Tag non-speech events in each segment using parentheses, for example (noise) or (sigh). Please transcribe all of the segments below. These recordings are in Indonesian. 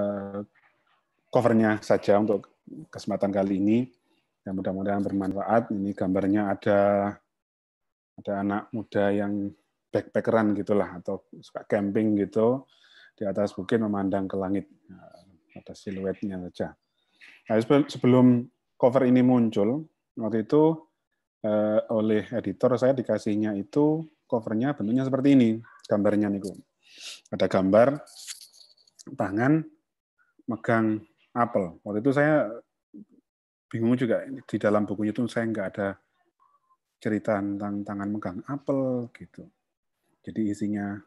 Eh, covernya saja untuk kesempatan kali ini. yang mudah-mudahan bermanfaat. Ini gambarnya ada ada anak muda yang backpackeran gitulah atau suka camping gitu di atas bukit memandang ke langit. Eh, ada siluetnya saja. Nah, sebelum cover ini muncul, waktu itu eh, oleh editor saya dikasihnya itu covernya bentuknya seperti ini, gambarnya nih. Ada gambar tangan megang apel. Waktu itu saya bingung juga di dalam bukunya itu saya nggak ada cerita tentang tangan megang apel gitu. Jadi isinya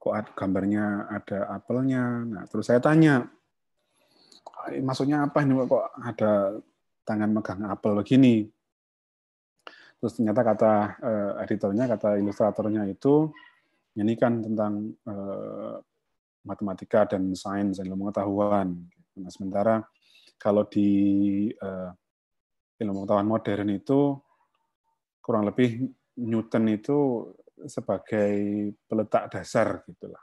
kok ada, gambarnya ada apelnya. Nah, terus saya tanya, eh, maksudnya apa ini kok ada tangan megang apel begini? Terus ternyata kata eh, editornya, kata ilustratornya itu ini kan tentang eh, matematika dan sains dan ilmu pengetahuan. Nah, sementara kalau di uh, ilmu pengetahuan modern itu kurang lebih Newton itu sebagai peletak dasar gitulah.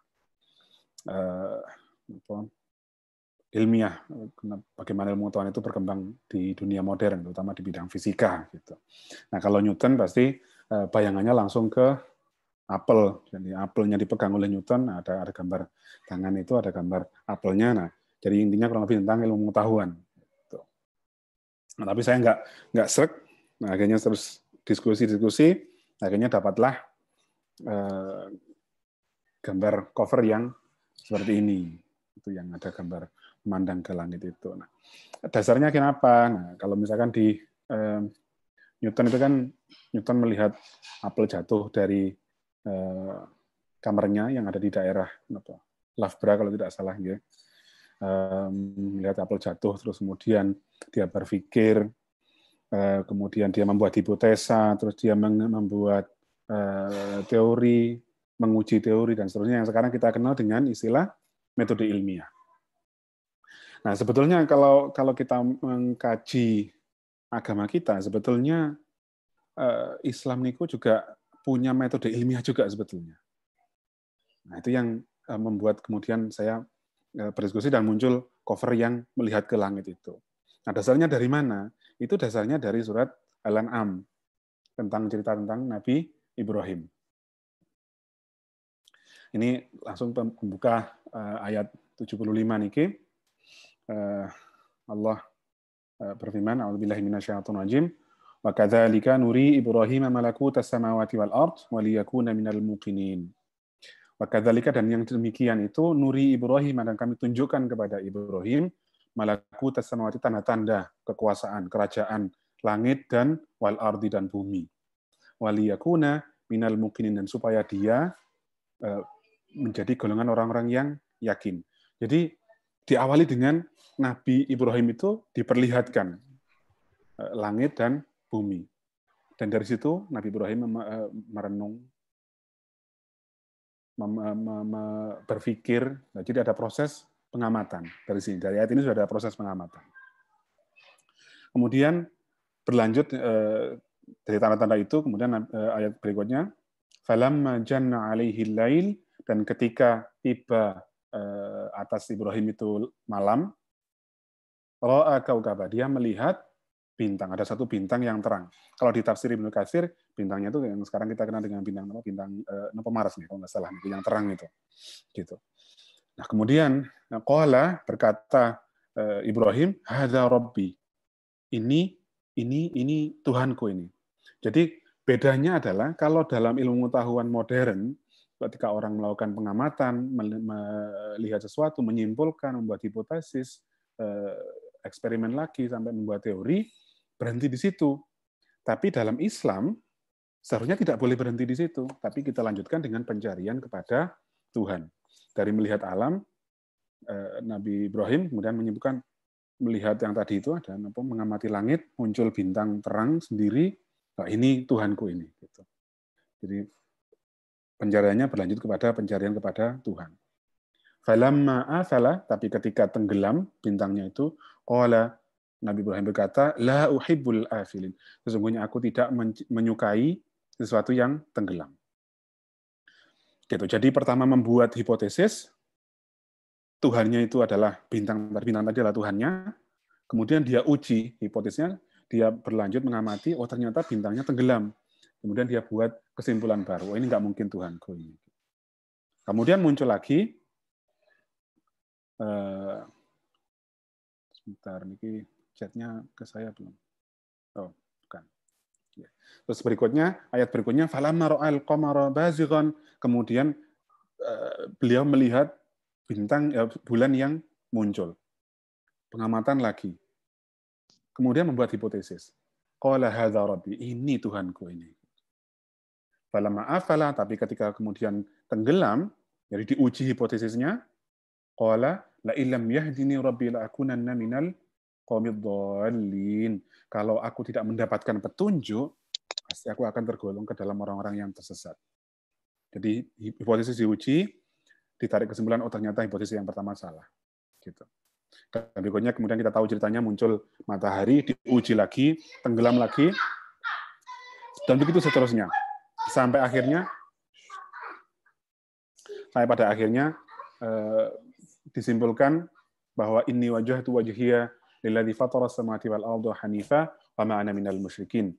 Uh, ilmiah bagaimana ilmu pengetahuan itu berkembang di dunia modern terutama di bidang fisika gitu. Nah, kalau Newton pasti eh, bayangannya langsung ke apel. Jadi apelnya dipegang oleh Newton, nah, ada ada gambar tangan itu, ada gambar apelnya. Nah, jadi intinya kurang lebih tentang ilmu pengetahuan. Gitu. Nah, tapi saya nggak nggak serik. Nah, akhirnya terus diskusi-diskusi, akhirnya dapatlah eh, gambar cover yang seperti ini. Itu yang ada gambar memandang ke langit itu. Nah, dasarnya kenapa? Nah, kalau misalkan di eh, Newton itu kan Newton melihat apel jatuh dari Eh, kamarnya yang ada di daerah apa, Lafbra kalau tidak salah ya. Um, apel jatuh terus kemudian dia berpikir uh, kemudian dia membuat hipotesa terus dia membuat uh, teori menguji teori dan seterusnya yang sekarang kita kenal dengan istilah metode ilmiah. Nah, sebetulnya kalau kalau kita mengkaji agama kita sebetulnya Islam niku juga punya metode ilmiah juga sebetulnya. Nah, itu yang eh, membuat kemudian saya eh, berdiskusi dan muncul cover yang melihat ke langit itu. Nah, dasarnya dari mana? Itu dasarnya dari surat Al-An'am tentang cerita tentang Nabi Ibrahim. Ini langsung pembuka eh, ayat 75 niki. Allah berfirman, "A'udzubillahi rajim." وكذلك نري إبراهيم ملكوت السماوات والأرض وليكون من الموقنين وكذلك dan yang demikian itu nuri Ibrahim dan kami tunjukkan kepada Ibrahim malakut السماوات tanda-tanda kekuasaan kerajaan langit dan wal ardi dan bumi waliyakuna minal mukinin dan supaya dia eh, menjadi golongan orang-orang yang yakin. Jadi diawali dengan Nabi Ibrahim itu diperlihatkan eh, langit dan bumi. Dan dari situ Nabi Ibrahim eh, merenung, eh, berpikir. Nah, jadi ada proses pengamatan dari sini. Dari ayat ini sudah ada proses pengamatan. Kemudian berlanjut eh, dari tanda-tanda itu, kemudian ayat berikutnya, falam janna alaihi lail dan ketika tiba atas Ibrahim itu malam, roa kau dia melihat bintang. Ada satu bintang yang terang. Kalau ditafsir Ibnu Katsir, bintangnya itu yang sekarang kita kenal dengan bintang apa? Bintang eh, pemaras nih, kalau nggak salah, yang terang itu. Gitu. Nah, kemudian nah, qala berkata eh, Ibrahim, "Hadza Rabbi." Ini ini ini Tuhanku ini. Jadi bedanya adalah kalau dalam ilmu pengetahuan modern ketika orang melakukan pengamatan, melihat sesuatu, menyimpulkan, membuat hipotesis, eh, eksperimen lagi sampai membuat teori, berhenti di situ. Tapi dalam Islam seharusnya tidak boleh berhenti di situ, tapi kita lanjutkan dengan pencarian kepada Tuhan. Dari melihat alam, eh, Nabi Ibrahim kemudian menyebutkan melihat yang tadi itu ada apa mengamati langit muncul bintang terang sendiri oh, ini Tuhanku ini gitu. Jadi pencariannya berlanjut kepada pencarian kepada Tuhan. Falamma asala tapi ketika tenggelam bintangnya itu qala Nabi Ibrahim berkata, La uhibbul afilin. Sesungguhnya aku tidak menyukai sesuatu yang tenggelam. Gitu. Jadi pertama membuat hipotesis, Tuhannya itu adalah bintang, bintang tadi adalah Tuhannya. Kemudian dia uji hipotesisnya, dia berlanjut mengamati, oh ternyata bintangnya tenggelam. Kemudian dia buat kesimpulan baru, oh, ini nggak mungkin Tuhanku ini. Kemudian muncul lagi, uh, sebentar, ini chatnya ke saya belum? Oh, bukan. Ya. Terus berikutnya, ayat berikutnya, falamma ra'al qamara bazighan, kemudian eh, beliau melihat bintang eh, bulan yang muncul. Pengamatan lagi. Kemudian membuat hipotesis. Qala hadza rabbi, ini Tuhanku ini. Falamma afala, tapi ketika kemudian tenggelam, jadi diuji hipotesisnya, qala la illam yahdini rabbi la akunanna minal komitolin. Kalau aku tidak mendapatkan petunjuk, pasti aku akan tergolong ke dalam orang-orang yang tersesat. Jadi hipotesis diuji, ditarik kesimpulan oh ternyata hipotesis yang pertama salah. Gitu. Dan berikutnya kemudian kita tahu ceritanya muncul matahari, diuji lagi, tenggelam lagi, dan begitu seterusnya. Sampai akhirnya, sampai pada akhirnya eh, disimpulkan bahwa ini wajah itu wajahnya Lilladhi fatara samawati wal ardu hanifa wa ana minal musyrikin.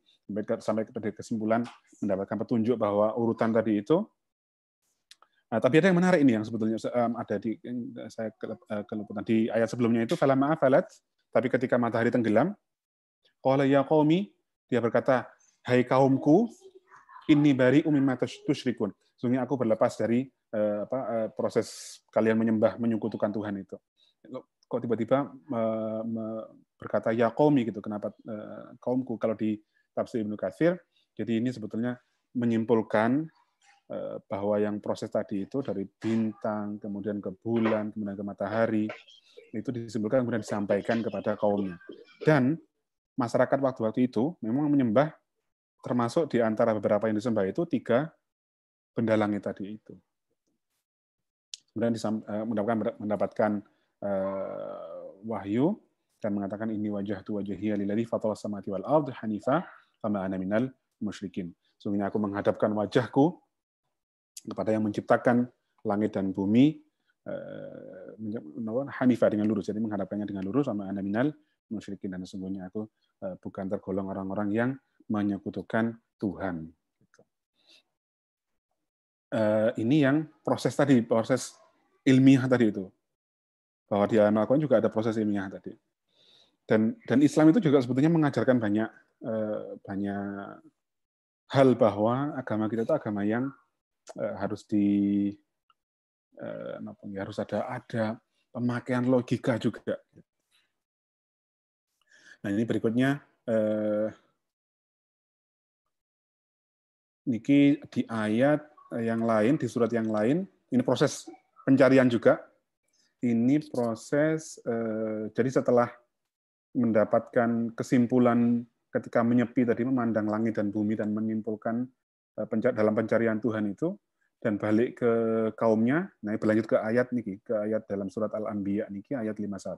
Sampai kepada kesimpulan mendapatkan petunjuk bahwa urutan tadi itu Nah, tapi ada yang menarik ini yang sebetulnya um, ada di saya eh, keleputan di ayat sebelumnya itu falama afalat tapi ketika matahari tenggelam qala ya qaumi dia berkata hai kaumku ini bari umimma tusyrikun Sungguh aku berlepas dari uh, apa, uh, proses kalian menyembah menyekutukan Tuhan itu kok tiba-tiba berkata ya kaumi gitu kenapa kaumku e, kalau di tafsir Ibnu Katsir jadi ini sebetulnya menyimpulkan e, bahwa yang proses tadi itu dari bintang kemudian ke bulan kemudian ke matahari itu disimpulkan kemudian disampaikan kepada kaumnya dan masyarakat waktu-waktu itu memang menyembah termasuk di antara beberapa yang disembah itu tiga benda langit tadi itu kemudian e, mendapatkan Eh, wahyu dan mengatakan ini wajah tu wajahiyya lilladhi fatara samati wal ard hanifa fama ana minal musyrikin. Sungguhnya aku menghadapkan wajahku kepada yang menciptakan langit dan bumi eh, hanifa dengan lurus. Jadi menghadapkannya dengan lurus sama ana minal musyrikin dan sesungguhnya aku eh, bukan tergolong orang-orang yang menyekutukan Tuhan. Ini yang proses tadi, proses ilmiah tadi itu bahwa di melakukan juga ada proses ilmiah tadi. Dan dan Islam itu juga sebetulnya mengajarkan banyak eh, banyak hal bahwa agama kita itu agama yang eh, harus di eh, ya, harus ada ada pemakaian logika juga. Nah ini berikutnya Niki di ayat yang lain di surat yang lain ini proses pencarian juga ini proses eh, jadi setelah mendapatkan kesimpulan ketika menyepi tadi memandang langit dan bumi dan menyimpulkan eh, penca dalam pencarian Tuhan itu dan balik ke kaumnya nah berlanjut ke ayat niki ke ayat dalam surat Al-Anbiya niki ayat 51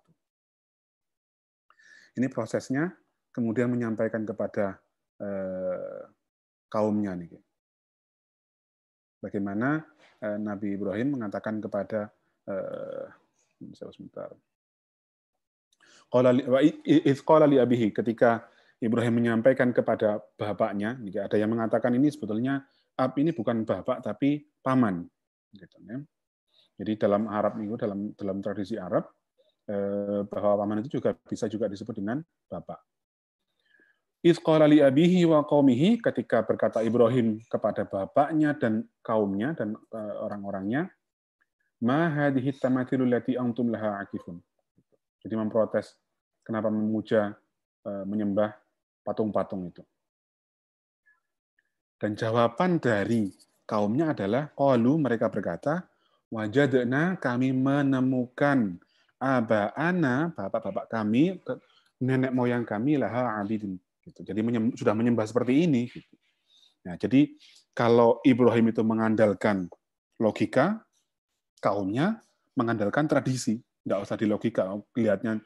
ini prosesnya kemudian menyampaikan kepada eh, kaumnya niki bagaimana eh, Nabi Ibrahim mengatakan kepada eh, misalnya sebentar. Idh qala li abihi, ketika Ibrahim menyampaikan kepada bapaknya, ada yang mengatakan ini sebetulnya ab ini bukan bapak tapi paman. Gitu, ya. Jadi dalam Arab itu dalam dalam tradisi Arab eh, bahwa paman itu juga bisa juga disebut dengan bapak. qala li abihi wa qaumihi ketika berkata Ibrahim kepada bapaknya dan kaumnya dan eh, orang-orangnya ma hadhihi tamathilul lati antum laha akifun. Jadi memprotes kenapa memuja eh, menyembah patung-patung itu. Dan jawaban dari kaumnya adalah qalu mereka berkata wajadna kami menemukan abaana bapak-bapak kami nenek moyang kami laha abidin gitu. Jadi menyem, sudah menyembah seperti ini gitu. Nah, jadi kalau Ibrahim itu mengandalkan logika, kaumnya mengandalkan tradisi, nggak usah di logika. Lihatnya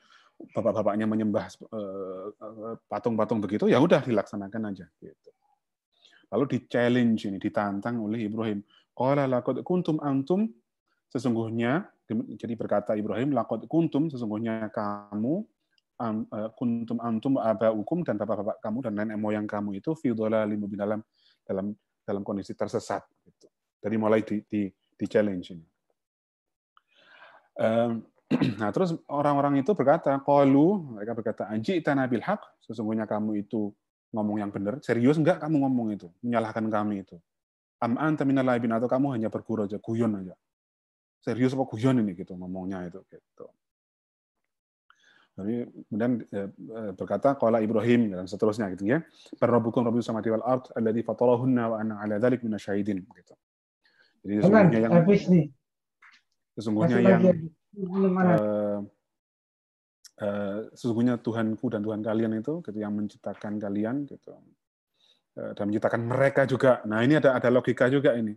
bapak-bapaknya menyembah eh, eh, patung-patung begitu, ya udah dilaksanakan aja. Gitu. Lalu di challenge ini ditantang oleh Ibrahim. Qala kuntum antum sesungguhnya jadi berkata Ibrahim lakot kuntum sesungguhnya kamu eh, kuntum antum hukum dan bapak-bapak kamu dan nenek moyang kamu itu fi dalam dalam dalam kondisi tersesat gitu. Dari mulai di, di, di challenge ini. (clears throat) Nah, terus orang-orang itu berkata, kalu mereka berkata, "Anji tanabil hak sesungguhnya kamu itu ngomong yang benar. Serius enggak kamu ngomong itu? Menyalahkan kami itu. aman terminal lain atau kamu hanya bergurau aja, guyon aja. Serius apa guyon ini gitu ngomongnya itu gitu. Jadi kemudian ya, e, berkata kalau Ibrahim dan seterusnya gitu ya. Barabbukum rabbus samawati wal art di Fatolahunna wa ana ala mina syaidin gitu. Jadi semuanya yang habis nih sesungguhnya yang uh, uh, sesungguhnya Tuhanku dan Tuhan kalian itu gitu yang menciptakan kalian gitu uh, dan menciptakan mereka juga nah ini ada ada logika juga ini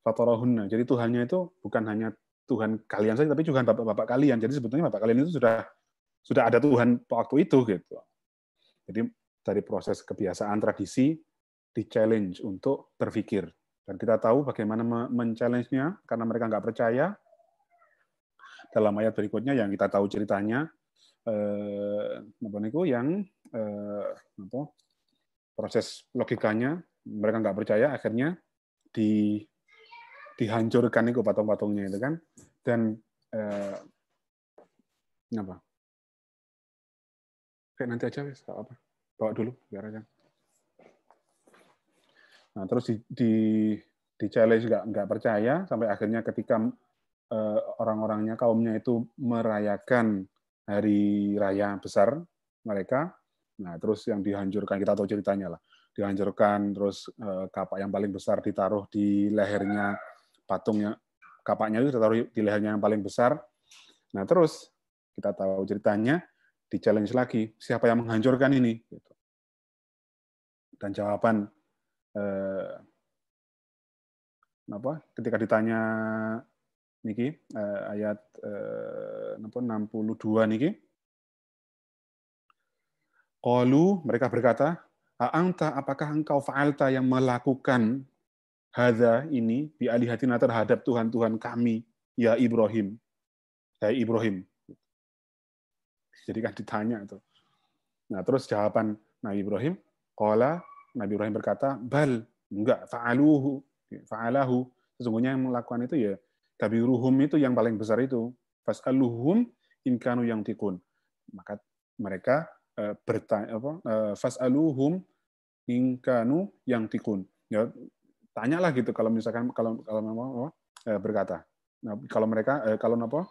fatorahunna jadi Tuhannya itu bukan hanya Tuhan kalian saja tapi juga bapak-bapak kalian jadi sebetulnya bapak kalian itu sudah sudah ada Tuhan waktu itu gitu jadi dari proses kebiasaan tradisi di challenge untuk berpikir dan kita tahu bagaimana men-challenge-nya karena mereka nggak percaya dalam ayat berikutnya yang kita tahu ceritanya eh, yang eh, apa, proses logikanya mereka nggak percaya akhirnya di dihancurkan itu patung-patungnya itu kan dan eh, apa kayak nanti aja wes apa bawa dulu biar aja nah terus di, di di challenge nggak nggak percaya sampai akhirnya ketika uh, orang-orangnya kaumnya itu merayakan hari raya besar mereka. Nah, terus yang dihancurkan kita tahu ceritanya lah. Dihancurkan terus uh, kapak yang paling besar ditaruh di lehernya patungnya kapaknya itu ditaruh di lehernya yang paling besar. Nah, terus kita tahu ceritanya di challenge lagi siapa yang menghancurkan ini gitu. Dan jawaban eh, apa ketika ditanya niki eh, ayat eh, 62 niki. Qalu mereka berkata, anta apakah engkau fa'alta yang melakukan hadza ini bi alihatina terhadap Tuhan-tuhan kami ya Ibrahim?" Ya Ibrahim. Jadi kan ditanya itu. Nah, terus jawaban Nabi Ibrahim, qala Nabi Ibrahim berkata, "Bal, enggak, fa'aluhu, fa'alahu." Sesungguhnya yang melakukan itu ya Tabiruhum itu yang paling besar itu. Fas'aluhum inkanu yang tikun. Maka mereka eh, bertanya apa eh, fas'aluhum inkanu yang tikun. Ya, tanyalah gitu kalau misalkan kalau kalau memang eh, berkata. Nah, kalau mereka kalau apa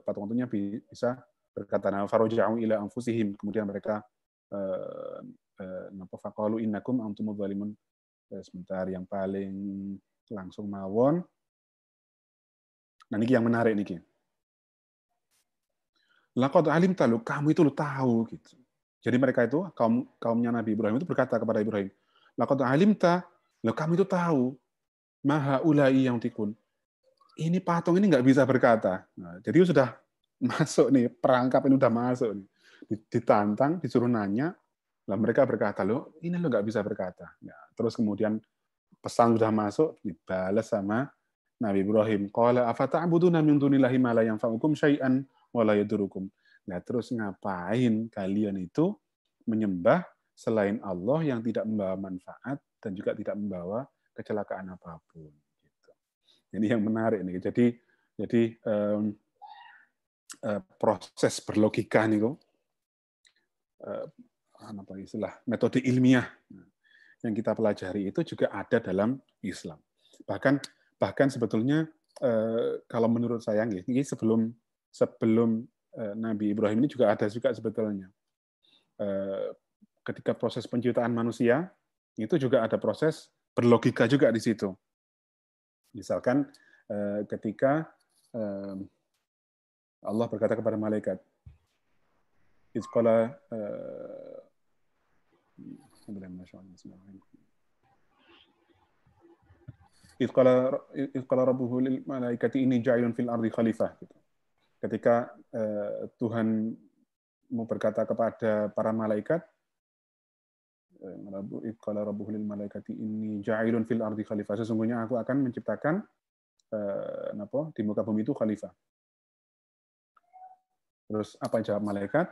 patung patungnya bisa berkata nah faraja'u ila anfusihim kemudian mereka napa faqalu innakum antum zalimun sebentar yang paling langsung mawon Nah, ini yang menarik niki. Laqad alim talu, kamu itu lo tahu gitu. Jadi mereka itu kaum kaumnya Nabi Ibrahim itu berkata kepada Ibrahim, "Laqad ta, lo kamu itu tahu maha ulai yang tikun." Ini patung ini nggak bisa berkata. Nah, jadi sudah masuk nih perangkap ini udah masuk nih. Ditantang, disuruh nanya, lah mereka berkata lo ini lo nggak bisa berkata. Ya, terus kemudian pesan sudah masuk dibalas sama Nabi Ibrahim qala afata'buduna min dunillahi ma la yanfa'ukum syai'an wa la yadurukum. Nah, terus ngapain kalian itu menyembah selain Allah yang tidak membawa manfaat dan juga tidak membawa kecelakaan apapun gitu. Ini yang menarik nih. Jadi jadi um, uh, proses berlogika nih kok. Uh, apa istilah metode ilmiah yang kita pelajari itu juga ada dalam Islam. Bahkan bahkan sebetulnya eh, kalau menurut saya ini sebelum sebelum eh, Nabi Ibrahim ini juga ada juga sebetulnya eh, ketika proses penciptaan manusia itu juga ada proses berlogika juga di situ misalkan ketika Allah berkata kepada malaikat sekolah Izqala izqala rabbuhu hulil malaikati ini ja'ilun fil ardi khalifah gitu. Ketika uh, Tuhan mau berkata kepada para malaikat izqala rabbuhu hulil malaikati ini ja'ilun fil ardi khalifah. Sesungguhnya aku akan menciptakan uh, eh, napa di muka bumi itu khalifah. Terus apa jawab malaikat?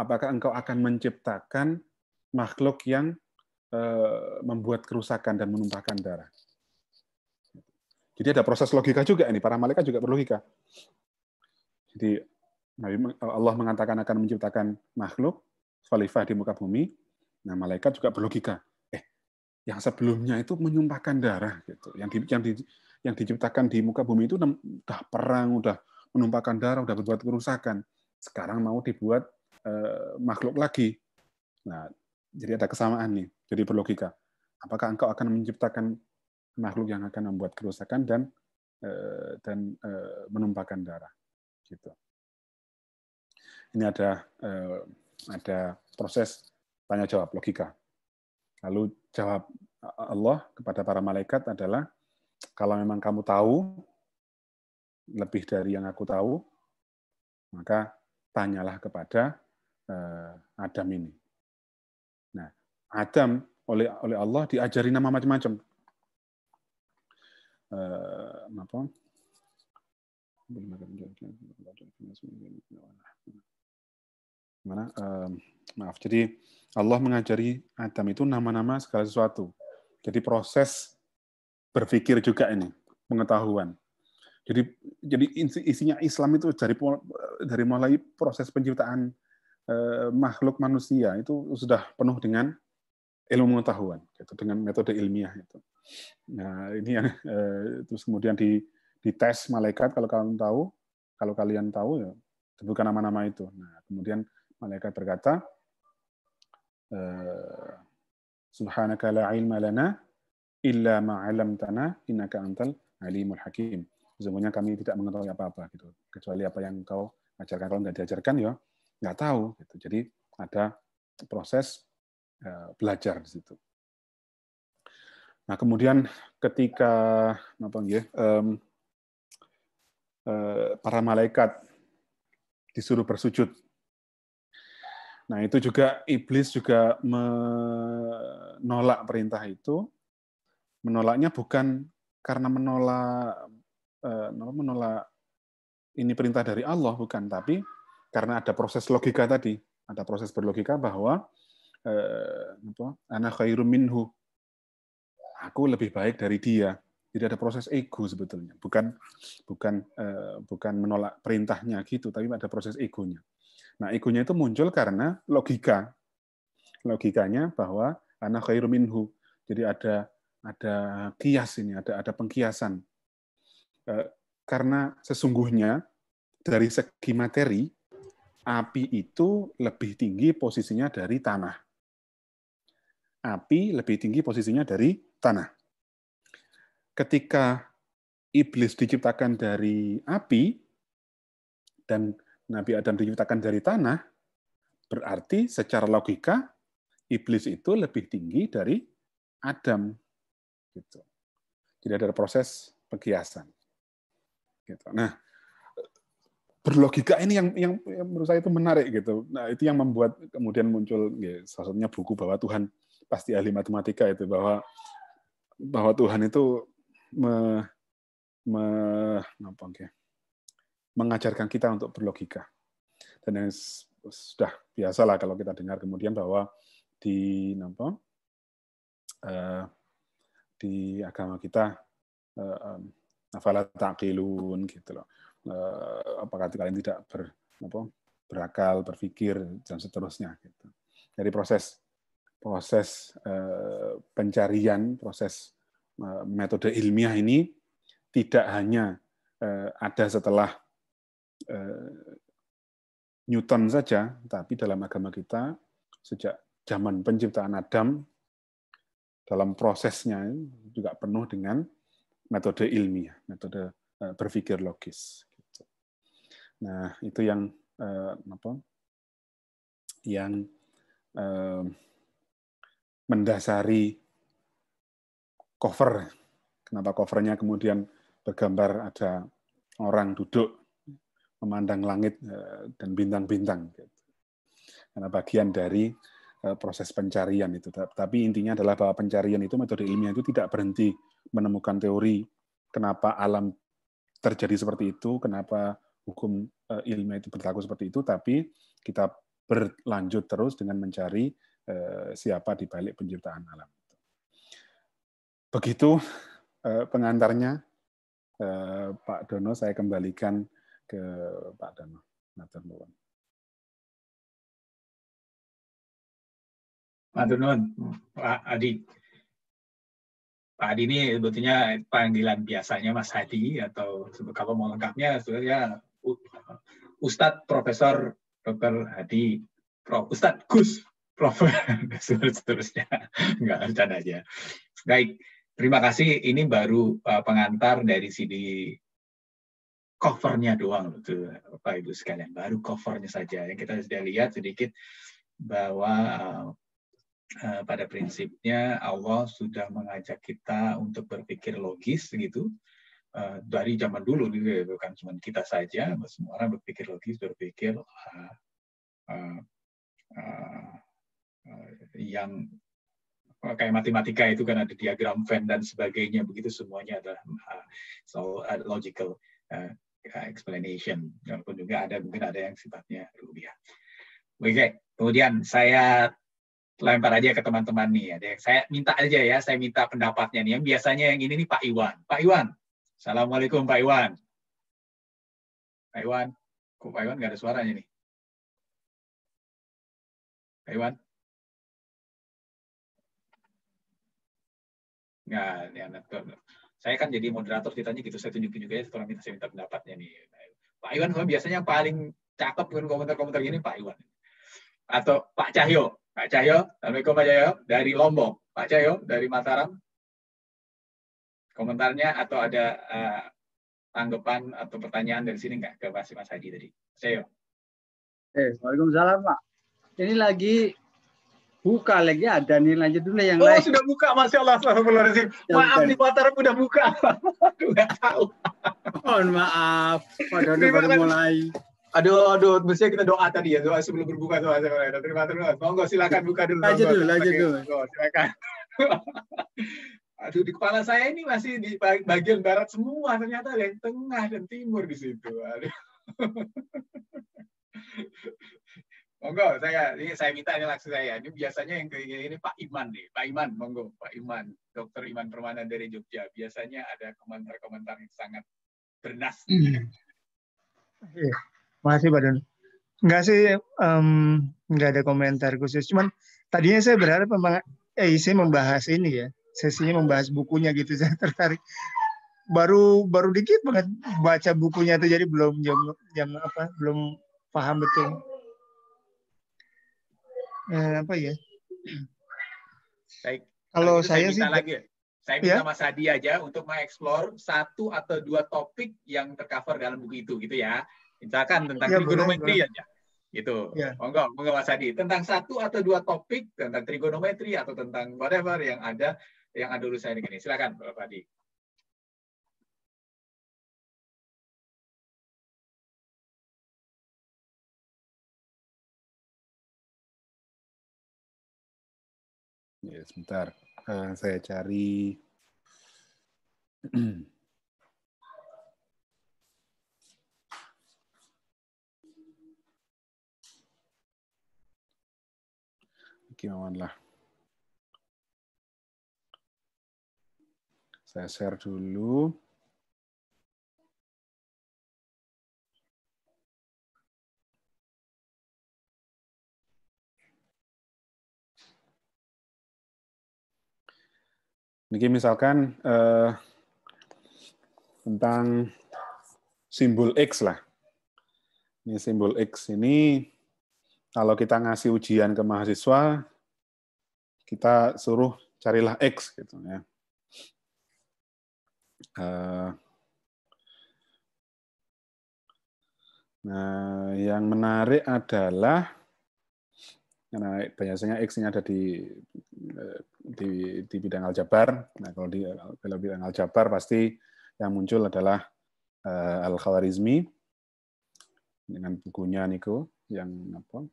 Apakah engkau akan menciptakan makhluk yang eh, membuat kerusakan dan menumpahkan darah. Jadi ada proses logika juga ini, para malaikat juga berlogika. Jadi Allah mengatakan akan menciptakan makhluk, khalifah di muka bumi, nah malaikat juga berlogika. Eh, yang sebelumnya itu menyumpahkan darah gitu. Yang di, yang di, yang diciptakan di muka bumi itu udah perang, udah menumpahkan darah, udah berbuat kerusakan. Sekarang mau dibuat uh, makhluk lagi. Nah, jadi ada kesamaan nih. Jadi berlogika. Apakah engkau akan menciptakan makhluk yang akan membuat kerusakan dan eh, dan eh, menumpahkan darah? Gitu. Ini ada eh, ada proses tanya jawab logika. Lalu jawab Allah kepada para malaikat adalah kalau memang kamu tahu lebih dari yang aku tahu, maka tanyalah kepada Adam ini. Adam oleh oleh Allah diajari nama macam-macam. Eh, Mana? maaf. Jadi Allah mengajari Adam itu nama-nama segala sesuatu. Jadi proses berpikir juga ini pengetahuan. Jadi jadi isinya Islam itu dari dari mulai proses penciptaan eh, makhluk manusia itu sudah penuh dengan ilmu pengetahuan gitu, dengan metode ilmiah itu. Nah, ini yang (laughs) eh, terus kemudian di tes malaikat kalau kalian tahu, kalau kalian tahu ya sebutkan nama-nama itu. Nah, kemudian malaikat berkata eh, Subhanaka la ilma lana illa ma 'allamtana innaka antal alimul hakim. Sesungguhnya kami tidak mengetahui apa-apa gitu, kecuali apa yang kau ajarkan. Kalau nggak diajarkan ya nggak tahu. Gitu. Jadi ada proses Eh, belajar di situ. Nah, kemudian ketika apa ya, um, uh, para malaikat disuruh bersujud. Nah, itu juga iblis juga menolak perintah itu. Menolaknya bukan karena menolak uh, menolak ini perintah dari Allah bukan, tapi karena ada proses logika tadi, ada proses berlogika bahwa Eh, apa? Ana khairu minhu. Aku lebih baik dari dia. Jadi ada proses ego sebetulnya, bukan bukan eh, bukan menolak perintahnya gitu, tapi ada proses egonya. Nah, egonya itu muncul karena logika. Logikanya bahwa anak khairu minhu. Jadi ada ada kias ini, ada ada pengkiasan. Eh, karena sesungguhnya dari segi materi api itu lebih tinggi posisinya dari tanah api lebih tinggi posisinya dari tanah. Ketika iblis diciptakan dari api dan Nabi Adam diciptakan dari tanah, berarti secara logika iblis itu lebih tinggi dari Adam. Gitu. Jadi ada proses pekiasan. Gitu. Nah, berlogika ini yang, yang yang menurut saya itu menarik gitu. Nah, itu yang membuat kemudian muncul ya, salah satunya buku bahwa Tuhan pasti ahli matematika itu bahwa bahwa Tuhan itu me, me, mengajarkan kita untuk berlogika. Dan yang sudah biasalah kalau kita dengar kemudian bahwa di apa, uh, di agama kita uh, um, gitu loh. Uh, apakah kalian tidak ber, apa, berakal, berpikir dan seterusnya gitu. Jadi proses proses eh, pencarian, proses eh, metode ilmiah ini tidak hanya eh, ada setelah Newton saja, tapi dalam agama kita sejak zaman penciptaan Adam dalam prosesnya juga penuh dengan metode ilmiah, metode berpikir logis. Gitu. Nah, itu yang apa? Yang mendasari cover. Kenapa covernya kemudian bergambar ada orang duduk memandang langit eh, dan bintang-bintang. Gitu. Karena bagian dari eh, proses pencarian itu. Tapi intinya adalah bahwa pencarian itu metode ilmiah itu tidak berhenti menemukan teori kenapa alam terjadi seperti itu, kenapa hukum eh, ilmiah itu berlaku seperti itu, tapi kita berlanjut terus dengan mencari Eh, siapa di balik penciptaan alam itu. Begitu eh, pengantarnya eh, Pak Dono saya kembalikan ke Pak Dono. Matur nuwun. Matur nuwun, Pak Adi. Pak Adi ini sebetulnya panggilan biasanya Mas Hadi atau kalau mau lengkapnya sebetulnya Ustadz Profesor Dr. Hadi Prof. Ustadz Gus proper (laughs) seterusnya nggak bercanda aja baik terima kasih ini baru eh, pengantar dari CD covernya doang loh tuh Bapak Ibu sekalian baru covernya saja yang kita sudah lihat sedikit bahwa eh, eh, pada prinsipnya Allah sudah mengajak kita untuk berpikir logis gitu dari zaman dulu gitu ya, bukan cuma kita saja semua orang berpikir logis berpikir uh, uh, uh, Eh, yang kayak matematika itu kan ada diagram Venn dan sebagainya begitu semuanya adalah uh, so eh, logical uh, explanation walaupun juga ada mungkin ada yang sifatnya rubiah. Oke, kemudian saya lempar aja ke teman-teman nih. Ada saya minta aja ya, saya minta pendapatnya nih. Yang biasanya yang ini nih Pak Iwan. Pak Iwan, assalamualaikum Pak Iwan. Pak Iwan, kok Pak Iwan nggak ada suaranya nih? Pak Iwan? Nah, ya, nah, saya kan jadi moderator ditanya gitu, saya tunjukin juga ya, setelah minta saya minta pendapatnya nih. Nah, Pak Iwan kalau biasanya yang paling cakep dengan komentar-komentar gini, Pak Iwan. Atau Pak Cahyo. Pak Cahyo, Assalamualaikum Pak Cahyo, dari Lombok. Pak Cahyo, dari Mataram. Komentarnya atau ada uh, tanggapan atau pertanyaan dari sini nggak ke Mas, Mas Haji tadi? Cahyo. Eh, Waalaikumsalam Pak. Ini lagi buka lagi ada nih lanjut dulu yang oh, lain. Oh sudah buka masya Allah astagfirullahaladzim. Ya, maaf di Qatar udah buka. Tidak (laughs) tahu. Mohon maaf. Padahal baru mulai. Aduh, aduh, mestinya kita doa tadi ya, doa sebelum berbuka doa sebenarnya. Terima kasih. Monggo silakan buka dulu. Lanjut dulu, lanjut dulu. Silakan. (laughs) Aduh, di kepala saya ini masih di bagian barat semua, ternyata ada yang tengah dan timur di situ. Aduh. (laughs) Monggo saya ini saya minta ini langsung saya. Ini biasanya yang kayak ini Pak Iman nih. Pak Iman monggo Pak Iman, Dokter Iman Permana dari Jogja. Biasanya ada komentar-komentar yang sangat bernas. Iya. Yeah. Makasih Pak Don. Enggak sih, um, enggak ada komentar khusus. Cuman tadinya saya berharap memang eh saya membahas ini ya. Sesinya membahas bukunya gitu. (laughs) Saya tertarik baru baru dikit banget baca bukunya tuh jadi belum jam jam apa belum paham betul eh, apa ya? Baik. Kalau saya, saya sih lagi ya. Saya minta ya? Mas Hadi aja untuk mengeksplor satu atau dua topik yang tercover dalam buku itu gitu ya. Misalkan tentang ya, trigonometri boleh, aja. Gitu. Ya. Monggo, monggo Mas Hadi. Tentang satu atau dua topik tentang trigonometri atau tentang whatever yang ada yang ada urusan dengan ini. Silakan Pak Hadi. Ya, sebentar. Uh, saya cari Gimana (clears throat) lah. Saya share dulu. Niki misalkan eh, tentang simbol X lah. Ini simbol X ini kalau kita ngasih ujian ke mahasiswa, kita suruh carilah X gitu ya. Eh, nah, yang menarik adalah karena biasanya X-nya ada di eh, di, di bidang aljabar. Nah, kalau di kalau bidang aljabar pasti yang muncul adalah uh, eh, Al Khawarizmi dengan bukunya Niko yang apa?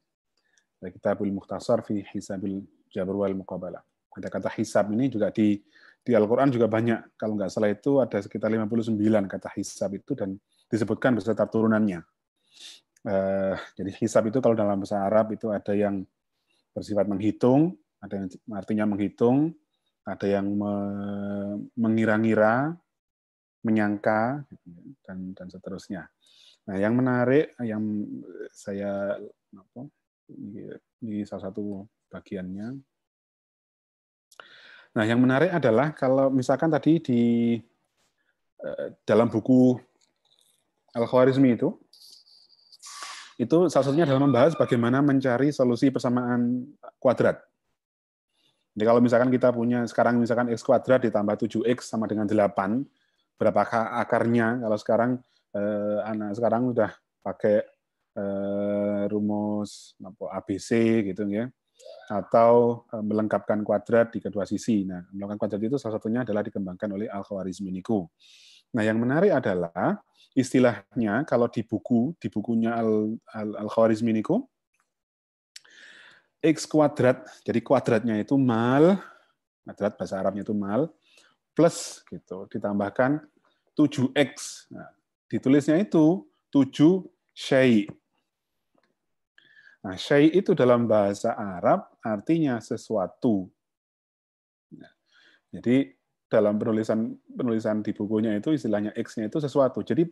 Kitabul Mukhtasar fi Hisabil Jabr wal Muqabalah. Kata-kata hisab ini juga di di Al-Qur'an juga banyak. Kalau nggak salah itu ada sekitar 59 kata hisab itu dan disebutkan beserta turunannya. Uh, jadi hisab itu kalau dalam bahasa Arab itu ada yang bersifat menghitung, ada yang artinya menghitung, ada yang me, mengira-ngira, menyangka, dan dan seterusnya. Nah, yang menarik yang saya apa, di salah satu bagiannya. Nah, yang menarik adalah kalau misalkan tadi di eh, dalam buku Al-Khwarizmi itu, itu salah satunya adalah membahas bagaimana mencari solusi persamaan kuadrat jadi kalau misalkan kita punya sekarang misalkan x kuadrat ditambah 7x sama dengan 8, berapakah akarnya? Kalau sekarang eh, anak sekarang udah pakai eh, rumus ABC gitu ya atau eh, melengkapkan kuadrat di kedua sisi. Nah, melengkapkan kuadrat itu salah satunya adalah dikembangkan oleh Al-Khwarizmi niku. Nah, yang menarik adalah istilahnya kalau di buku, di bukunya Al-Khwarizmi niku X kuadrat, jadi kuadratnya itu mal, kuadrat bahasa Arabnya itu mal, plus gitu, ditambahkan 7X. Nah, ditulisnya itu 7 syai. Nah, syai itu dalam bahasa Arab artinya sesuatu. Nah, jadi dalam penulisan penulisan di bukunya itu istilahnya X-nya itu sesuatu. Jadi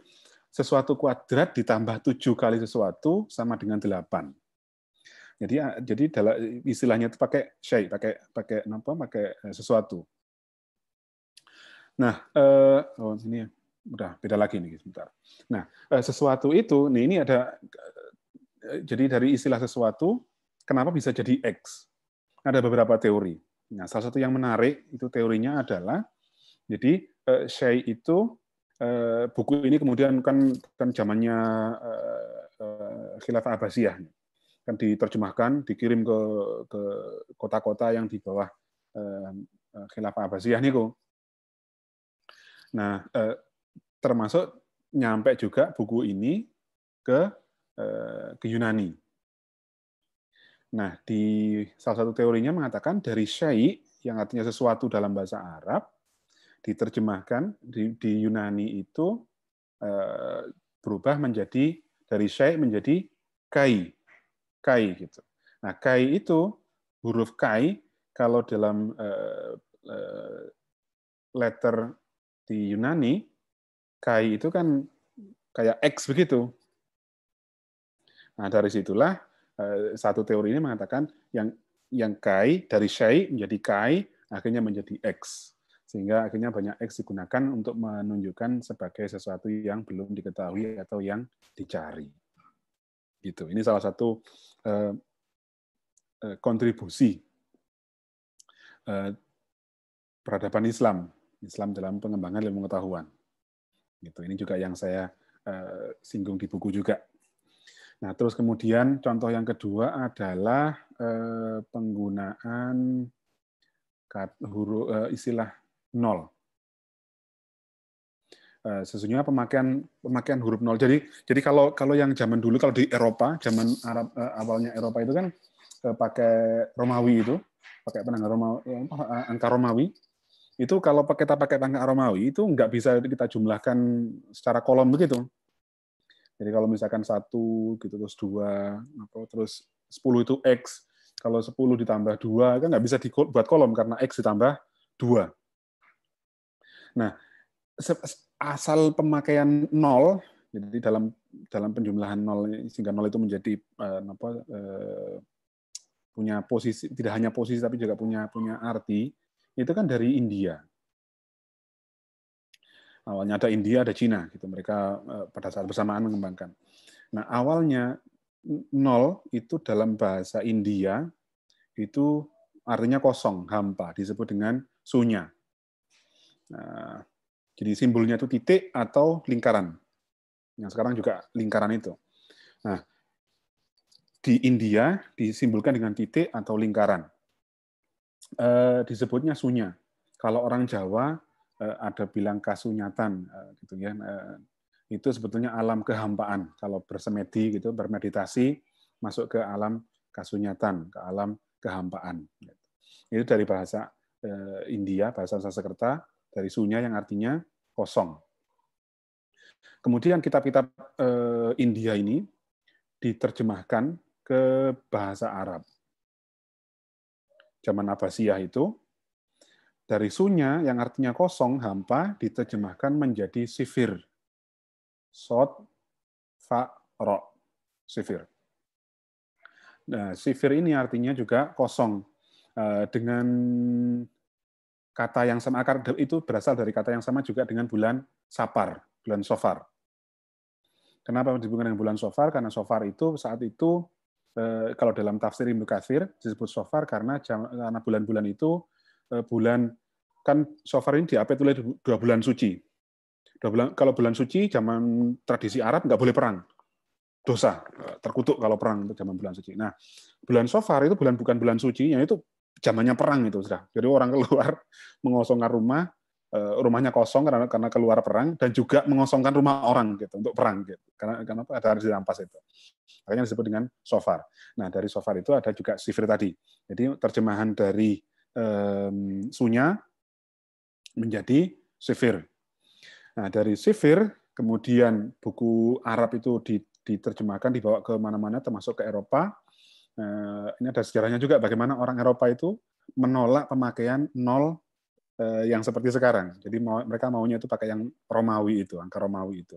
sesuatu kuadrat ditambah 7 kali sesuatu sama dengan 8. Jadi ah, jadi dalam istilahnya itu pakai syai, pakai pakai apa? Pakai eh, sesuatu. Nah, eh, oh sini udah beda lagi nih sebentar. Nah, eh, sesuatu itu nih ini ada eh, jadi dari istilah sesuatu kenapa bisa jadi X? Ada beberapa teori. Nah, salah satu yang menarik itu teorinya adalah jadi eh, syai itu buku ini kemudian kan kan zamannya uh, khilafah Abbasiyah kan diterjemahkan, dikirim ke ke kota-kota yang di bawah eh, eh, khilafah Abbasiyah niku. Nah, eh, termasuk nyampe juga buku ini ke eh, ke Yunani. Nah, di salah satu teorinya mengatakan dari syai yang artinya sesuatu dalam bahasa Arab diterjemahkan di, di Yunani itu eh, berubah menjadi dari syai menjadi kai kai gitu. Nah, kai itu huruf kai kalau dalam uh, uh, letter di Yunani kai itu kan kayak X begitu. Nah, dari situlah uh, satu teori ini mengatakan yang yang kai dari syai menjadi kai akhirnya menjadi X sehingga akhirnya banyak X digunakan untuk menunjukkan sebagai sesuatu yang belum diketahui atau yang dicari gitu ini salah satu eh, eh, kontribusi eh, peradaban Islam Islam dalam pengembangan ilmu pengetahuan gitu ini juga yang saya singgung di buku juga nah terus kemudian contoh yang kedua adalah penggunaan kat, huruf istilah nol Eh, sesungguhnya pemakaian pemakaian huruf nol. Jadi jadi kalau kalau yang zaman dulu kalau di Eropa, zaman Arab eh, awalnya Eropa itu kan eh, pakai Romawi itu, pakai penanggal Romawi angka Romawi. Itu kalau kita pakai angka Romawi itu nggak bisa kita jumlahkan secara kolom begitu. Jadi kalau misalkan satu gitu terus dua, atau terus 10 itu x, kalau 10 ditambah dua kan nggak bisa dibuat kolom karena x ditambah dua. Nah, asal pemakaian nol, jadi dalam dalam penjumlahan nol sehingga nol itu menjadi uh, apa, uh, punya posisi tidak hanya posisi tapi juga punya punya arti itu kan dari India. Awalnya ada India, ada Cina, gitu. Mereka uh, pada saat bersamaan mengembangkan. Nah, awalnya nol itu dalam bahasa India itu artinya kosong, hampa, disebut dengan sunya. Nah, jadi simbolnya itu titik atau lingkaran. Yang sekarang juga lingkaran itu. Nah, di India disimbolkan dengan titik atau lingkaran. E, disebutnya sunya. Kalau orang Jawa e, ada bilang kasunyatan, e, gitu ya. E, itu sebetulnya alam kehampaan. Kalau bersemedi gitu, bermeditasi, masuk ke alam kasunyatan, ke alam kehampaan. Itu dari bahasa India, bahasa Sanskerta dari sunya yang artinya kosong. Kemudian kitab-kitab eh, India ini diterjemahkan ke bahasa Arab. Zaman Abbasiyah itu dari sunya yang artinya kosong, hampa diterjemahkan menjadi sifir. Sot, fa, ro, sifir. Nah, sifir ini artinya juga kosong. Eh, dengan kata yang sama akar itu berasal dari kata yang sama juga dengan bulan Sapar, bulan Sofar. Kenapa dihubungkan dengan bulan Sofar? Karena Sofar itu saat itu eh, kalau dalam tafsir Ibnu Katsir disebut Sofar karena karena bulan-bulan itu eh, bulan kan Sofar ini diapit oleh dua bulan suci. Dua bulan, kalau bulan suci zaman tradisi Arab nggak boleh perang, dosa eh, terkutuk kalau perang zaman bulan suci. Nah, bulan Sofar itu bulan bukan bulan suci, yang itu zamannya perang itu sudah. Jadi orang keluar (laughs) mengosongkan rumah, eh, rumahnya kosong karena karena keluar perang dan juga mengosongkan rumah orang gitu untuk perang gitu. Karena karena ada harus dirampas itu. Makanya disebut dengan sofar. Nah, dari sofar itu ada juga sifir tadi. Jadi terjemahan dari um, sunya menjadi sifir. Nah, dari sifir kemudian buku Arab itu diterjemahkan dibawa ke mana-mana termasuk ke Eropa Eh, ini ada sejarahnya juga bagaimana orang Eropa itu menolak pemakaian nol eh, yang seperti sekarang. Jadi mereka maunya itu pakai yang Romawi itu, angka Romawi itu.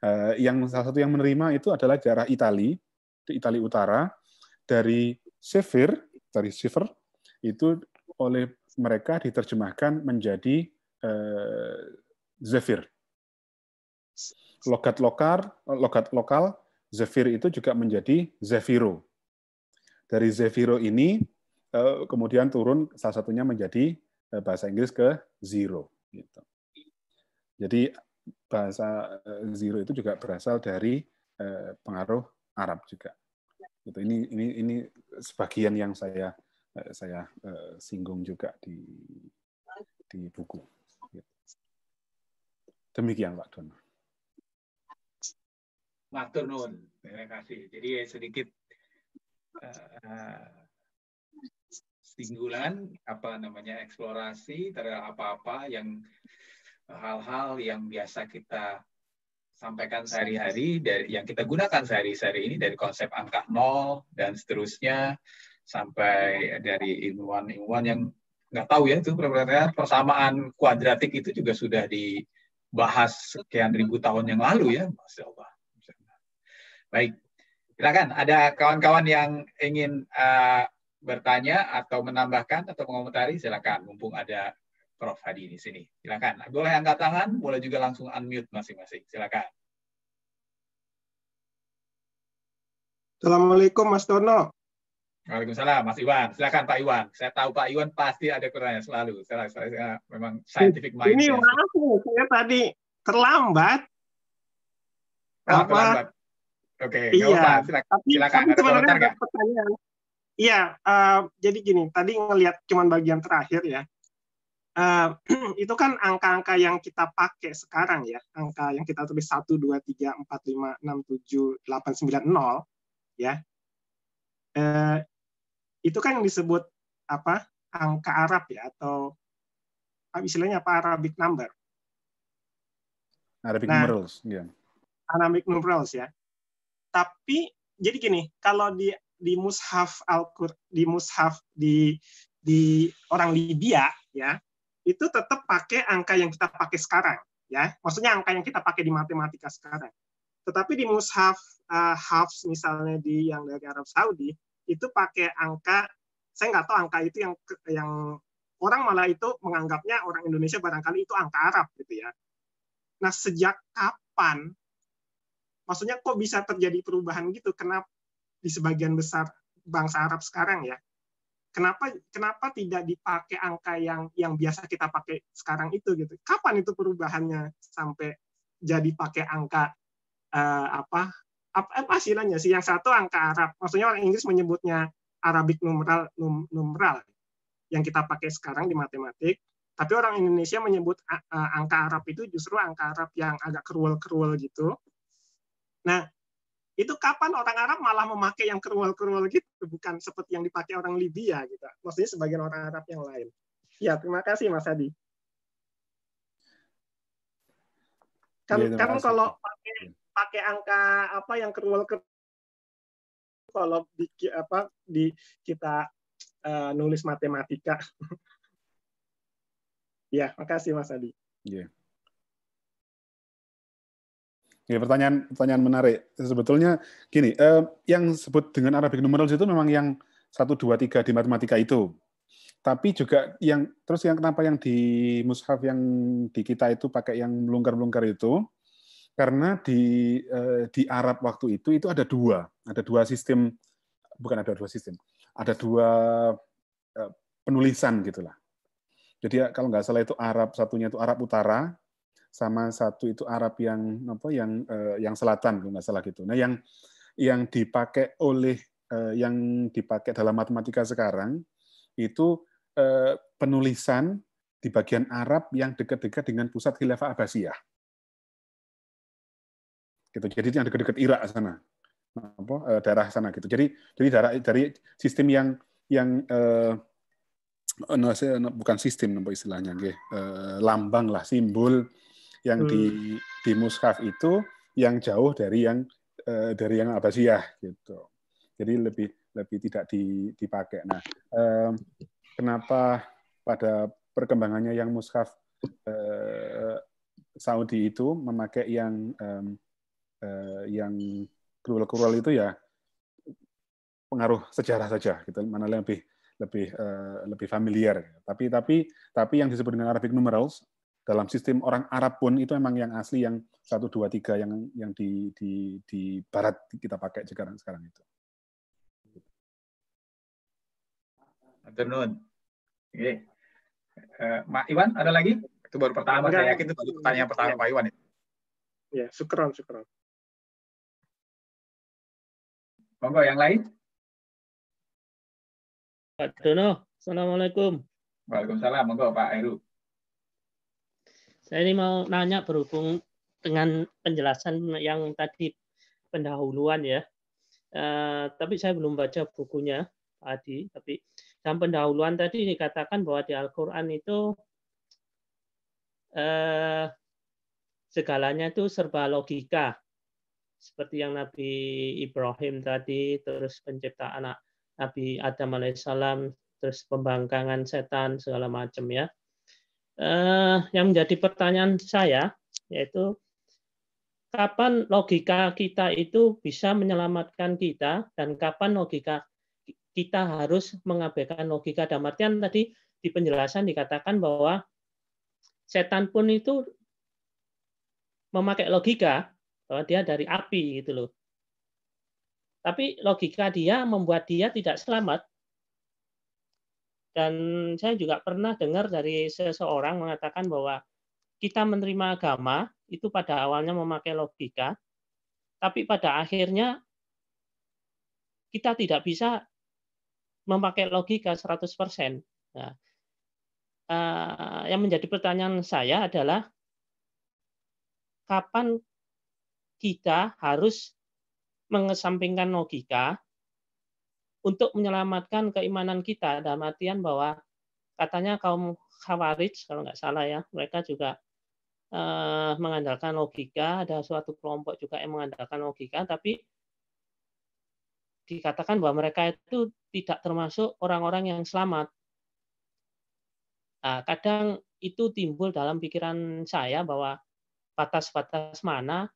Eh, yang salah satu yang menerima itu adalah daerah Itali, di Itali Utara, dari Sever, dari Sever, itu oleh mereka diterjemahkan menjadi eh, Zephyr. Logat lokal, logat lokal, Zephyr itu juga menjadi Zephyro. Dari Zefiro ini eh, kemudian turun salah satunya menjadi eh, bahasa Inggris ke zero. Gitu. Jadi bahasa eh, zero itu juga berasal dari pengaruh Arab juga. Gitu. Ini ini ini sebagian yang saya saya singgung juga di di buku. Demikian Pak Don. Matur nuwun, terima kasih. Jadi ya, sedikit Eh, singgulan apa namanya eksplorasi terhadap apa-apa yang hal-hal yang biasa kita sampaikan sehari-hari dari yang kita gunakan sehari-hari ini dari konsep angka nol dan seterusnya sampai dari ilmuwan-ilmuwan yang nggak tahu ya itu persamaan kuadratik itu juga sudah dibahas sekian ribu tahun yang lalu ya Mas Allah. Baik, Silakan, ada kawan-kawan yang ingin uh, bertanya atau menambahkan atau mengomentari, silakan. Mumpung ada Prof Hadi di sini. Silakan. Boleh angkat tangan, boleh juga langsung unmute masing-masing. Silakan. Assalamualaikum Mas Tono. Waalaikumsalam Mas Iwan. Silakan Pak Iwan. Saya tahu Pak Iwan pasti ada pertanyaan selalu. Saya, saya, saya memang scientific mind. Ini maaf ya, saya tadi terlambat. Oh, terlambat. Oke, okay, iya. silakan. Tapi, silakan. tapi kan sebenarnya ada pertanyaan. Iya, uh, jadi gini, tadi ngelihat cuman bagian terakhir ya. Uh, (clears throat) itu kan angka-angka yang kita pakai sekarang ya, angka yang kita tulis 1, 2, 3, 4, 5, 6, 7, 8, 9, 0, ya. Uh, itu kan yang disebut apa angka Arab ya, atau istilahnya apa, Arabic number. Arabic nah, numerals, ya. Yeah. Arabic numerals ya. Tapi jadi gini, kalau di di mushaf al di mushaf di di orang Libya ya, itu tetap pakai angka yang kita pakai sekarang ya. Maksudnya angka yang kita pakai di matematika sekarang. Tetapi di mushaf uh, Hafs misalnya di yang dari Arab Saudi itu pakai angka saya nggak tahu angka itu yang yang orang malah itu menganggapnya orang Indonesia barangkali itu angka Arab gitu ya. Nah, sejak kapan maksudnya kok bisa terjadi perubahan gitu kenapa di sebagian besar bangsa Arab sekarang ya kenapa kenapa tidak dipakai angka yang yang biasa kita pakai sekarang itu gitu kapan itu perubahannya sampai jadi pakai angka eh, apa eh, apa, apa hasilnya sih yang satu angka Arab maksudnya orang Inggris menyebutnya Arabic numeral num, numeral yang kita pakai sekarang di matematik tapi orang Indonesia menyebut eh, eh, angka Arab itu justru angka Arab yang agak cruel cruel gitu Nah, itu kapan orang Arab malah memakai yang kerual-kerual gitu, bukan seperti yang dipakai orang Libya gitu. Maksudnya sebagian orang Arab yang lain. Ya, terima kasih Mas Adi. Kan, ya, kan kalau pakai pakai angka apa yang kerual kerual kalau di apa di kita uh, nulis matematika. (laughs) ya, makasih Mas Adi. Yeah. Ya, pertanyaan pertanyaan menarik. Sebetulnya gini, eh, yang sebut dengan Arabic numerals itu memang yang 1 2 3 di matematika itu. Tapi juga yang terus yang kenapa yang di mushaf yang di kita itu pakai yang melungkar-melungkar itu karena di eh, di Arab waktu itu itu ada dua, ada dua sistem bukan ada dua sistem. Ada dua eh, penulisan gitulah. Jadi kalau nggak salah itu Arab satunya itu Arab Utara, sama satu itu Arab yang apa yang uh, yang selatan kalau nggak salah gitu. Nah yang yang dipakai oleh uh, yang dipakai dalam matematika sekarang itu uh, penulisan di bagian Arab yang dekat-dekat dengan pusat khilafah Abbasiyah. Gitu. Jadi yang dekat-dekat Irak sana, apa uh, daerah sana gitu. Jadi jadi dari dari sistem yang yang uh, bukan sistem apa istilahnya, lambang lah, simbol yang hmm. di di mushaf itu yang jauh dari yang uh, dari yang Abbasiyah gitu. Jadi lebih lebih tidak dipakai. Nah, um, kenapa pada perkembangannya yang mushaf uh, Saudi itu memakai yang uh, yang kural-kural itu ya pengaruh sejarah saja gitu mana lebih lebih uh, lebih familiar tapi tapi tapi yang disebut dengan Arabic numerals dalam sistem orang Arab pun itu memang yang asli yang satu dua tiga yang yang di di di barat kita pakai sekarang sekarang itu. Afternoon. Oke. Uh, eh, Pak Iwan ada lagi? Itu baru pertama Enggak. saya yakin itu baru pertanyaan iya. pertama ya. Pak Iwan ya. Ya, syukron, syukron. Monggo yang lain? Pak Dono, Assalamualaikum. Waalaikumsalam, monggo Pak Heru. Saya ini mau nanya berhubung dengan penjelasan yang tadi pendahuluan ya. Uh, tapi saya belum baca bukunya tadi. Tapi dalam pendahuluan tadi dikatakan bahwa di Al-Quran itu uh, segalanya itu serba logika. Seperti yang Nabi Ibrahim tadi, terus pencipta anak Nabi Adam alaihissalam, terus pembangkangan setan segala macam ya eh, yang menjadi pertanyaan saya yaitu kapan logika kita itu bisa menyelamatkan kita dan kapan logika kita harus mengabaikan logika damatian artian tadi di penjelasan dikatakan bahwa setan pun itu memakai logika bahwa dia dari api gitu loh. Tapi logika dia membuat dia tidak selamat dan saya juga pernah dengar dari seseorang mengatakan bahwa kita menerima agama itu pada awalnya memakai logika, tapi pada akhirnya kita tidak bisa memakai logika 100%. Nah, eh, yang menjadi pertanyaan saya adalah kapan kita harus mengesampingkan logika untuk menyelamatkan keimanan kita ada artian bahwa katanya kaum khawarij kalau nggak salah ya mereka juga uh, mengandalkan logika ada suatu kelompok juga yang mengandalkan logika tapi dikatakan bahwa mereka itu tidak termasuk orang-orang yang selamat. Nah, kadang itu timbul dalam pikiran saya bahwa batas-batas mana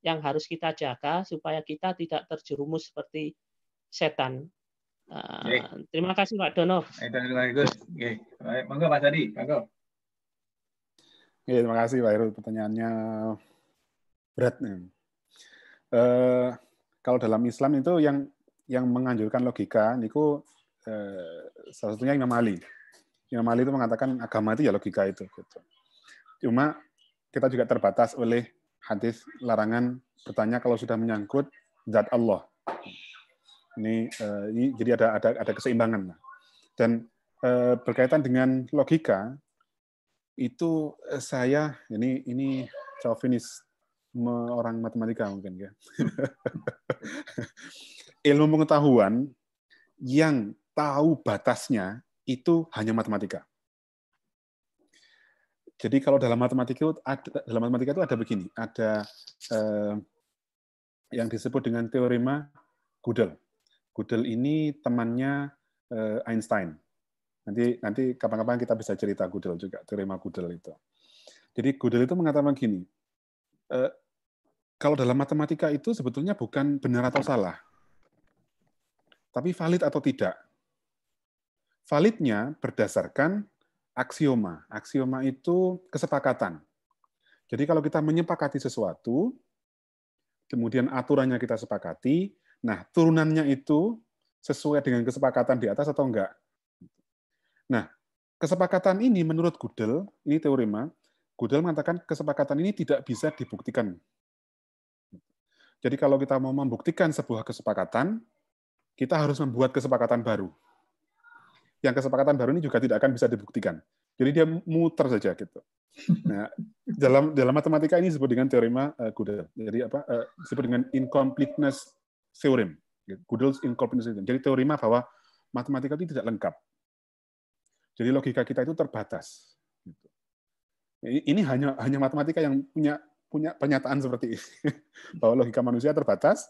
yang harus kita jaga supaya kita tidak terjerumus seperti setan. Uh, Terima kasih Pak Dono. Bagus. Okay. Pak Sadi, terima kasih Pak Heru. Pertanyaannya berat. Uh, kalau dalam Islam itu yang yang menganjurkan logika niku uh, salah satunya Imam Ali. Imam Ali itu mengatakan agama itu ya logika itu gitu. Cuma kita juga terbatas oleh hadis larangan bertanya kalau sudah menyangkut zat Allah. Ini, eh, ini jadi ada ada ada keseimbangan. Dan eh, berkaitan dengan logika itu eh, saya ini ini Calvinis orang matematika mungkin ya. (laughs) Ilmu pengetahuan yang tahu batasnya itu hanya matematika. Jadi kalau dalam matematika ada, dalam matematika itu ada begini, ada eh, yang disebut dengan teorema Gödel. Gödel ini temannya eh, Einstein. Nanti nanti kapan-kapan kita bisa cerita Gödel juga, terima Gödel itu. Jadi Gödel itu mengatakan gini, eh, kalau dalam matematika itu sebetulnya bukan benar atau salah, tapi valid atau tidak. Validnya berdasarkan aksioma. Aksioma itu kesepakatan. Jadi kalau kita menyepakati sesuatu, kemudian aturannya kita sepakati, Nah, turunannya itu sesuai dengan kesepakatan di atas atau enggak? Nah, kesepakatan ini menurut Godel ini teorema, Godel mengatakan kesepakatan ini tidak bisa dibuktikan. Jadi kalau kita mau membuktikan sebuah kesepakatan, kita harus membuat kesepakatan baru. Yang kesepakatan baru ini juga tidak akan bisa dibuktikan. Jadi dia muter saja gitu. Nah, dalam dalam matematika ini disebut dengan teorema uh, eh, Jadi apa eh, disebut dengan incompleteness theorem, ya, Gödel's incompleteness theorem. Jadi teorema bahwa matematika itu tidak lengkap. Jadi logika kita itu terbatas. Gitu. Ya, ini hanya hanya matematika yang punya punya pernyataan seperti ini (laughs) bahwa logika manusia terbatas,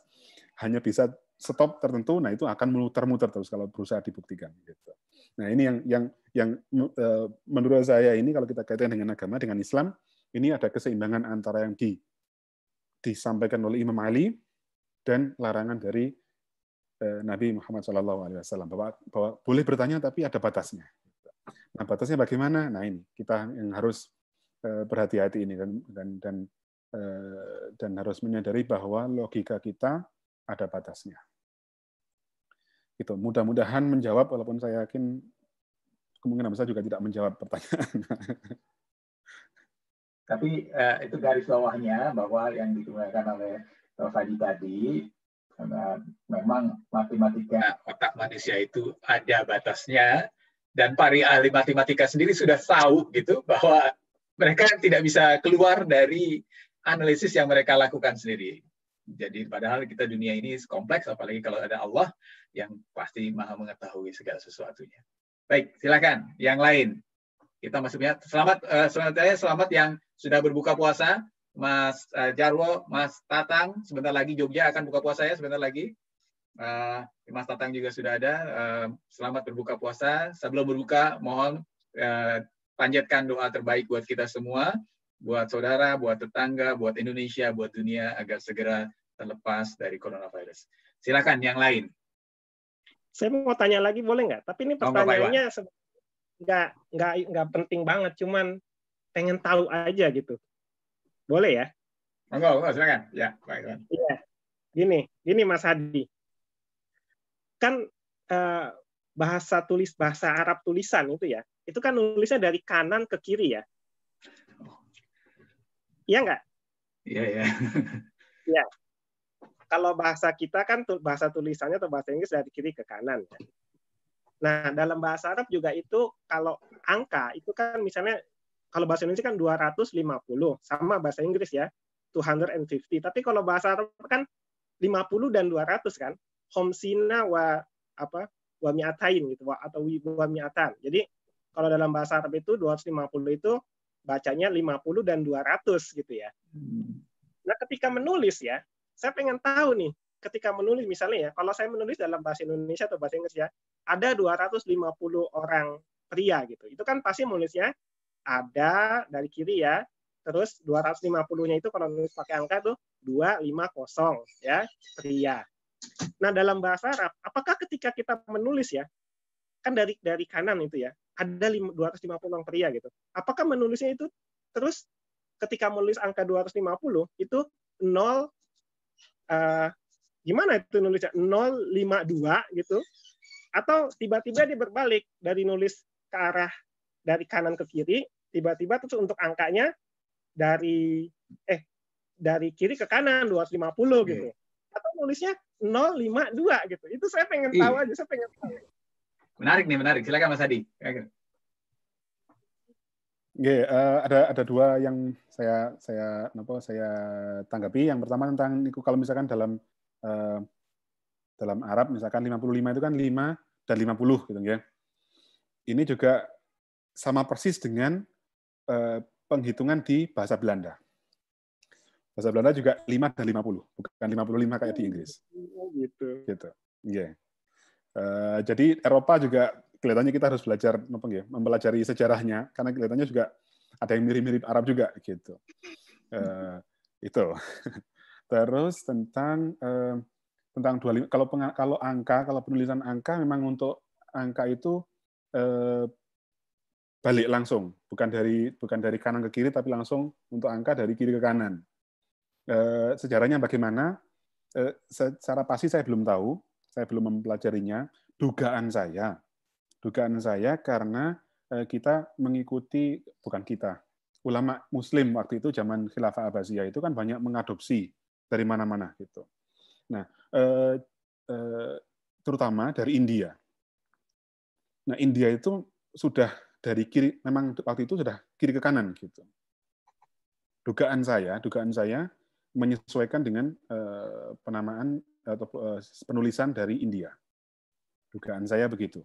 hanya bisa stop tertentu, nah itu akan muter-muter terus kalau berusaha dibuktikan. Gitu. Nah ini yang yang yang eh, menurut saya ini kalau kita kaitkan dengan agama dengan Islam ini ada keseimbangan antara yang di disampaikan oleh Imam Ali dan larangan dari eh, Nabi Muhammad SAW bahwa, bahwa boleh bertanya tapi ada batasnya. Nah batasnya bagaimana? Nah ini kita yang harus eh, berhati-hati ini dan dan dan eh, dan harus menyadari bahwa logika kita ada batasnya. Itu mudah-mudahan menjawab walaupun saya yakin kemungkinan besar juga tidak menjawab pertanyaan. (laughs) Tapi itu garis bawahnya bahwa yang digunakan oleh Fadi tadi, karena memang matematika nah, otak manusia itu ada batasnya dan para ahli matematika sendiri sudah tahu gitu bahwa mereka tidak bisa keluar dari analisis yang mereka lakukan sendiri. Jadi padahal kita dunia ini kompleks, apalagi kalau ada Allah yang pasti maha mengetahui segala sesuatunya. Baik, silakan yang lain. Kita masuknya selamat uh, selamat eh, selamat yang sudah berbuka puasa. Mas eh, Jarwo, Mas Tatang, sebentar lagi Jogja akan buka puasa ya, sebentar lagi. Eh, Mas Tatang juga sudah ada. Eh, selamat berbuka puasa. Sebelum berbuka, mohon panjatkan doa terbaik buat kita semua, buat saudara, buat tetangga, buat Indonesia, buat dunia, agar segera terlepas dari coronavirus. Silakan yang lain. Saya mau tanya lagi boleh nggak? Tapi ini pertanyaannya nggak nggak nggak penting banget, cuman pengen tahu aja gitu. Boleh ya? Monggo, monggo silakan. Ya, baik. Iya. Gini, gini Mas Hadi. Kan eh, bahasa tulis bahasa Arab tulisan itu ya. Itu kan nulisnya dari kanan ke kiri ya. Iya enggak? Iya, iya. Iya. Kalau bahasa kita kan bahasa tulisannya atau bahasa Inggris dari kiri ke kanan. Ya? Nah, dalam bahasa Arab juga itu kalau angka itu kan misalnya kalau bahasa Indonesia kan 250 sama bahasa Inggris ya 250 tapi kalau bahasa Arab kan 50 dan 200 kan homsina wa apa wa miatain gitu wa, atau wa miatan jadi kalau dalam bahasa Arab itu 250 itu bacanya 50 dan 200 gitu ya hmm. nah ketika menulis ya saya pengen tahu nih ketika menulis misalnya ya kalau saya menulis dalam bahasa Indonesia atau bahasa Inggris ya ada 250 orang pria gitu itu kan pasti menulisnya ada dari kiri ya. Terus 250-nya itu kalau nulis pakai angka tuh 250 ya, pria. Nah, dalam bahasa Arab, apakah ketika kita menulis ya, kan dari dari kanan itu ya, ada 250 orang pria gitu. Apakah menulisnya itu terus ketika menulis angka 250 itu 0 uh, eh, gimana itu nulisnya 052 gitu atau tiba-tiba dia berbalik dari nulis ke arah dari kanan ke kiri tiba-tiba terus untuk angkanya dari eh dari kiri ke kanan 250 gitu. Yeah. Atau nulisnya 052 gitu. Itu saya pengen iya. tahu aja, saya pengen tahu. Menarik nih, menarik. Silakan Mas Adi. Oke, uh, ada ada dua yang saya saya apa saya tanggapi. Yang pertama tentang itu kalau misalkan dalam uh, dalam Arab misalkan 55 itu kan 5 dan 50 gitu ya. Ini juga sama persis dengan Eh, penghitungan di bahasa Belanda. Bahasa Belanda juga 5 dan 50, bukan 55 kayak di Inggris. Oh, gitu. Gitu. Yeah. Iya. Uh, jadi Eropa juga kelihatannya kita harus belajar ya, mempelajari sejarahnya karena kelihatannya juga ada yang mirip-mirip Arab juga gitu. Uh, itu. (laughs) Terus tentang uh, tentang 25 kalau kalau angka, kalau penulisan angka memang untuk angka itu balik langsung, bukan dari bukan dari kanan ke kiri tapi langsung untuk angka dari kiri ke kanan. Eh, sejarahnya bagaimana? Eh, secara pasti saya belum tahu, saya belum mempelajarinya. Dugaan saya, dugaan saya karena eh, kita mengikuti bukan kita, ulama Muslim waktu itu zaman Khilafah Abbasiyah itu kan banyak mengadopsi dari mana-mana gitu. Nah, terutama dari India. Nah, India itu sudah dari kiri memang waktu itu sudah kiri ke kanan gitu. Dugaan saya, dugaan saya menyesuaikan dengan uh, penamaan atau uh, penulisan dari India. Dugaan saya begitu.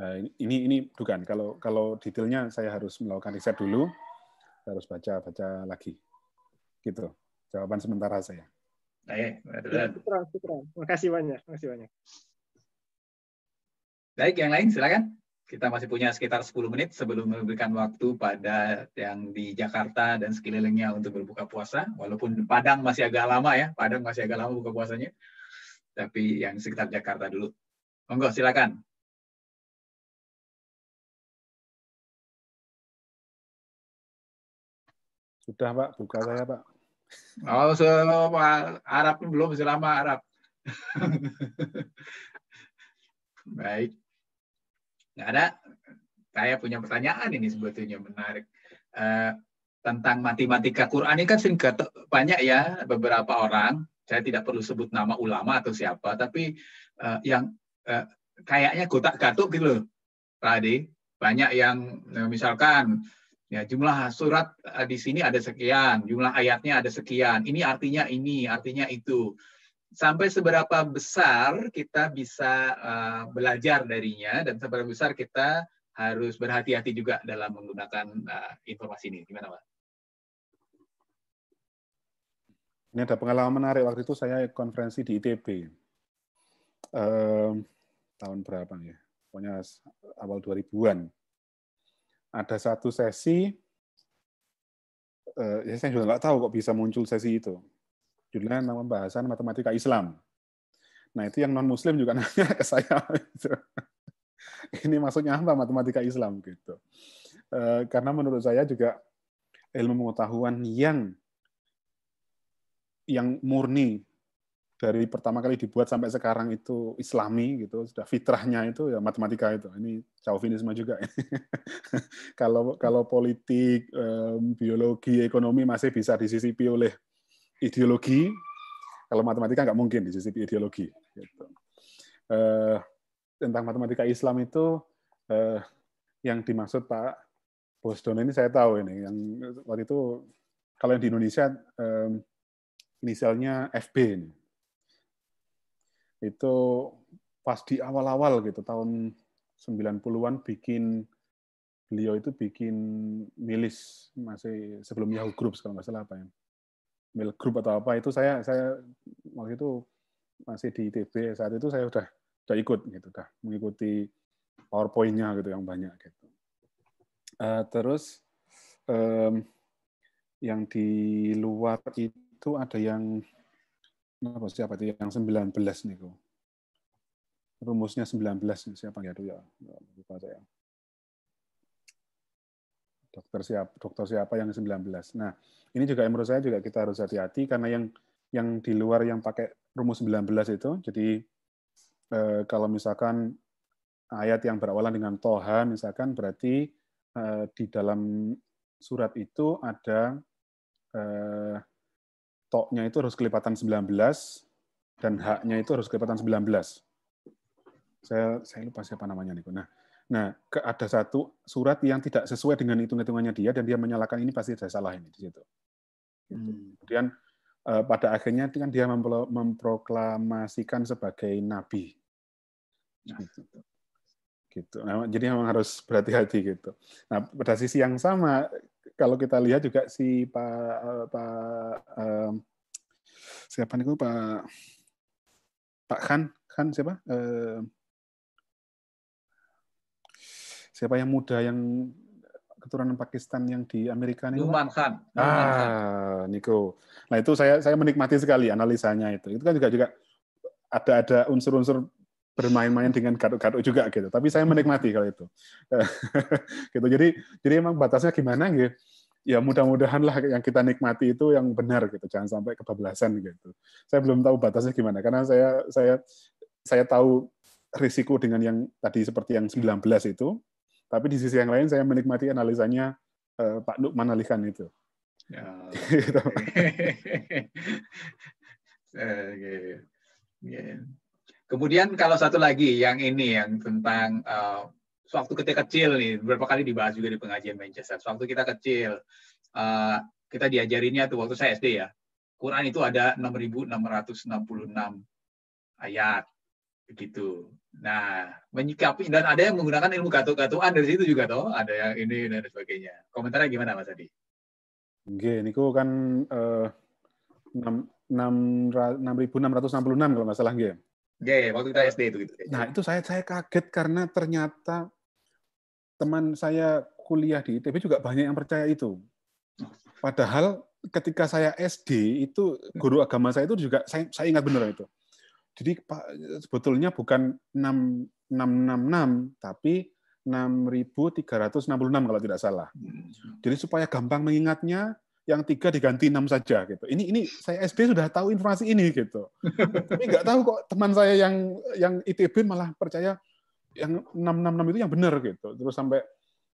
Nah, ini ini dugaan. Kalau kalau detailnya saya harus melakukan riset dulu, harus baca baca lagi. Gitu. Jawaban sementara saya. Terima kasih banyak. Terima kasih banyak. Baik, yang lain silakan kita masih punya sekitar 10 menit sebelum memberikan waktu pada yang di Jakarta dan sekelilingnya untuk berbuka puasa. Walaupun Padang masih agak lama ya, Padang masih agak lama buka puasanya. Tapi yang sekitar Jakarta dulu. Monggo, silakan. Sudah Pak, buka saya Pak. Oh, so, Pak Arab belum, selama Arab. (laughs) Baik nggak ada saya punya pertanyaan ini sebetulnya menarik uh, tentang matematika Quran ini kan sering banyak ya beberapa orang saya tidak perlu sebut nama ulama atau siapa tapi uh, yang uh, kayaknya kotak gatuk gitu loh tadi banyak yang misalkan ya jumlah surat di sini ada sekian jumlah ayatnya ada sekian ini artinya ini artinya itu sampai seberapa besar kita bisa uh, belajar darinya dan seberapa besar kita harus berhati-hati juga dalam menggunakan uh, informasi ini. Gimana, Pak? Ini ada pengalaman menarik. Waktu itu saya konferensi di ITB. Uh, tahun berapa ya? Pokoknya awal 2000-an. Ada satu sesi, uh, saya juga nggak tahu kok bisa muncul sesi itu judulnya nama pembahasan matematika Islam. Nah itu yang non Muslim juga (laughs) nanya ke saya, gitu. ini maksudnya apa matematika Islam gitu? E, karena menurut saya juga ilmu pengetahuan yang yang murni dari pertama kali dibuat sampai sekarang itu Islami gitu sudah fitrahnya itu ya matematika itu ini Calvinisme juga (laughs) kalau kalau politik biologi ekonomi masih bisa disisipi oleh ideologi, kalau matematika nggak mungkin sisi ideologi. Gitu. Eh, tentang matematika Islam itu eh, yang dimaksud Pak Bosdono ini saya tahu ini yang waktu itu kalau yang di Indonesia eh, inisialnya FB ini. Itu pas di awal-awal gitu tahun 90-an bikin beliau itu bikin milis masih sebelum Yahoo Group kalau nggak salah apa ya mail grup atau apa itu saya saya waktu itu masih di ITB saat itu saya udah udah ikut gitu kan mengikuti powerpointnya gitu yang banyak gitu uh, terus um, yang di luar itu ada yang apa siapa itu yang 19 nih rumusnya 19 siapa gitu ya lupa saya dokter siapa dokter siapa yang 19. Nah, ini juga menurut saya juga kita harus hati-hati karena yang yang di luar yang pakai rumus 19 itu jadi eh, kalau misalkan ayat yang berawalan dengan toha misalkan berarti eh, di dalam surat itu ada eh, toknya itu harus kelipatan 19 dan haknya itu harus kelipatan 19. Saya saya lupa siapa namanya nih. Nah, Nah, ada satu surat yang tidak sesuai dengan hitung-hitungannya dia dan dia menyalahkan ini pasti ada salah ini di situ. Gitu. Hmm. Kemudian eh, pada akhirnya kan dia memproklamasikan sebagai nabi. Nah, hmm. gitu. gitu. Nah, jadi memang harus berhati-hati gitu. Nah, pada sisi yang sama kalau kita lihat juga si Pak eh, Pak eh, siapa nih Pak Pak Khan Khan siapa? Eh, siapa yang muda yang keturunan Pakistan yang di Amerika ini Numan Khan. Ah, Niko. Nah itu saya saya menikmati sekali analisanya itu. Itu kan juga juga ada ada unsur-unsur bermain-main dengan kartu-kartu juga gitu. Tapi saya menikmati kalau itu. (laughs) gitu. Jadi jadi emang batasnya gimana gitu. Ya mudah-mudahan lah yang kita nikmati itu yang benar gitu. Jangan sampai kebablasan gitu. Saya belum tahu batasnya gimana karena saya saya saya tahu risiko dengan yang tadi seperti yang 19 itu tapi di sisi yang lain saya menikmati analisanya eh, Pak Nuk manalikan itu. Ya, (laughs) gitu. (laughs) ya. Kemudian kalau satu lagi yang ini yang tentang uh, eh, waktu kita kecil nih beberapa kali dibahas juga di pengajian Manchester. Waktu kita kecil uh, kita diajarinnya tuh waktu saya SD ya. Quran itu ada 6.666 ayat begitu. Nah, menyikapi dan ada yang menggunakan ilmu gatuk gatuan dari situ juga toh, ada yang ini dan sebagainya. Komentarnya gimana Mas Adi? Oke, kok kan eh, 6666 kalau masalah salah nggih. waktu kita SD itu gitu. Nah, itu saya saya kaget karena ternyata teman saya kuliah di ITB juga banyak yang percaya itu. Padahal ketika saya SD itu guru agama saya itu juga saya, saya ingat benar itu jadi sebetulnya bukan 6666 tapi 6366 kalau tidak salah. Hmm. Jadi supaya gampang mengingatnya yang tiga diganti enam saja gitu. Ini ini saya SD sudah tahu informasi ini gitu. (laughs) Tapi nggak tahu kok teman saya yang yang ITB malah percaya yang 666 itu yang benar gitu. Terus sampai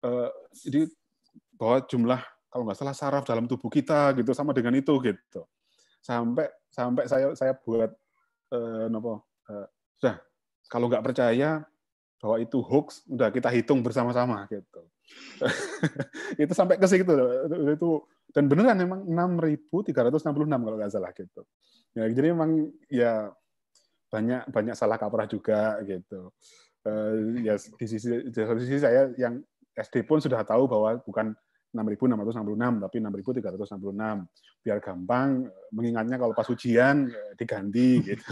eh, jadi bahwa jumlah kalau nggak salah saraf dalam tubuh kita gitu sama dengan itu gitu. Sampai sampai saya saya buat Eh, nopo eh, sudah kalau nggak percaya bahwa itu hoax, udah kita hitung bersama-sama gitu. (laughs) itu sampai ke situ itu dan beneran memang 6.366 kalau nggak salah gitu. Ya, jadi memang ya banyak banyak salah kaprah juga gitu. Eh, ya di sisi di sisi saya yang SD pun sudah tahu bahwa bukan 6.666 tapi 6.366 biar gampang mengingatnya kalau pas ujian eh, diganti (laughs) gitu.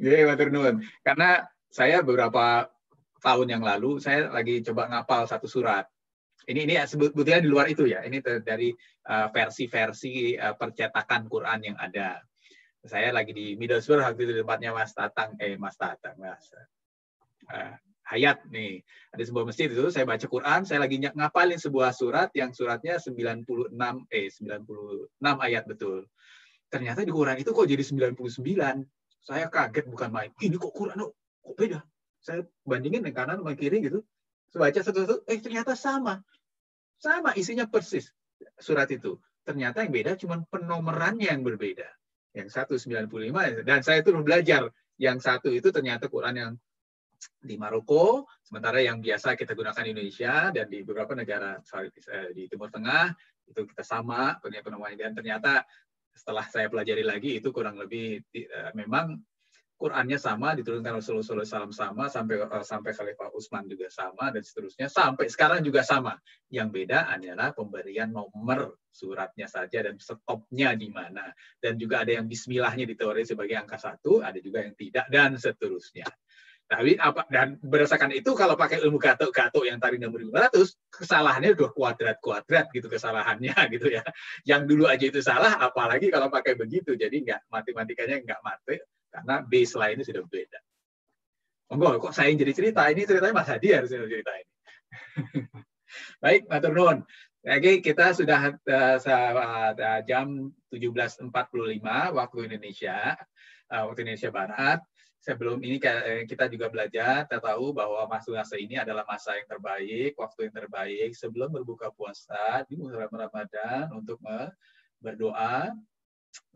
Jadi (laughs) iya, matur nuwun. Karena saya beberapa tahun yang lalu saya lagi coba ngapal satu surat. Ini ini sebetulnya di luar itu ya. Ini dari eh, versi-versi eh, percetakan Quran yang ada. Saya lagi di Middlesbrough waktu itu tempatnya Mas Tatang eh Mas Tatang Mas. Hayat nih. Ada sebuah masjid itu saya baca Quran, saya lagi ngapalin sebuah surat yang suratnya 96 eh 96 ayat betul. Ternyata di Quran itu kok jadi 99. Saya kaget bukan main. Ini kok Quran kok, beda? Saya bandingin yang kanan sama kiri gitu. Saya baca satu-satu, eh ternyata sama. Sama isinya persis surat itu. Ternyata yang beda cuma penomerannya yang berbeda. Yang satu 95 dan saya itu belajar yang satu itu ternyata Quran yang di Maroko, sementara yang biasa kita gunakan di Indonesia dan di beberapa negara sorry, eh, di Timur Tengah itu kita sama penemuan dan ternyata setelah saya pelajari lagi itu kurang lebih eh, memang Qurannya sama, diturunkan Rasulullah SAW sama, sampai eh, sampai Khalifah Utsman juga sama dan seterusnya sampai sekarang juga sama. Yang beda adalah pemberian nomor suratnya saja dan stopnya di mana. Dan juga ada yang Bismillahnya diteori sebagai angka satu, ada juga yang tidak dan seterusnya. Tapi apa dan berdasarkan itu kalau pakai ilmu gatuk-gatuk yang tadi 6500, kesalahannya udah kuadrat-kuadrat gitu kesalahannya (laughs) gitu ya. Yang dulu aja itu salah apalagi kalau pakai begitu. Jadi nggak matematikanya nggak mati karena baseline ini sudah berbeda. Monggo kok saya yang jadi cerita ini ceritanya Mas Hadi harus cerita ini. (laughs) Baik, matur nuwun. Oke, kita sudah eh, jam 17.45 waktu Indonesia, eh, waktu Indonesia Barat sebelum ini eh, kita juga belajar, kita tahu bahwa masa-masa ini adalah masa yang terbaik, waktu yang terbaik sebelum berbuka puasa di bulan Ramadan untuk berdoa,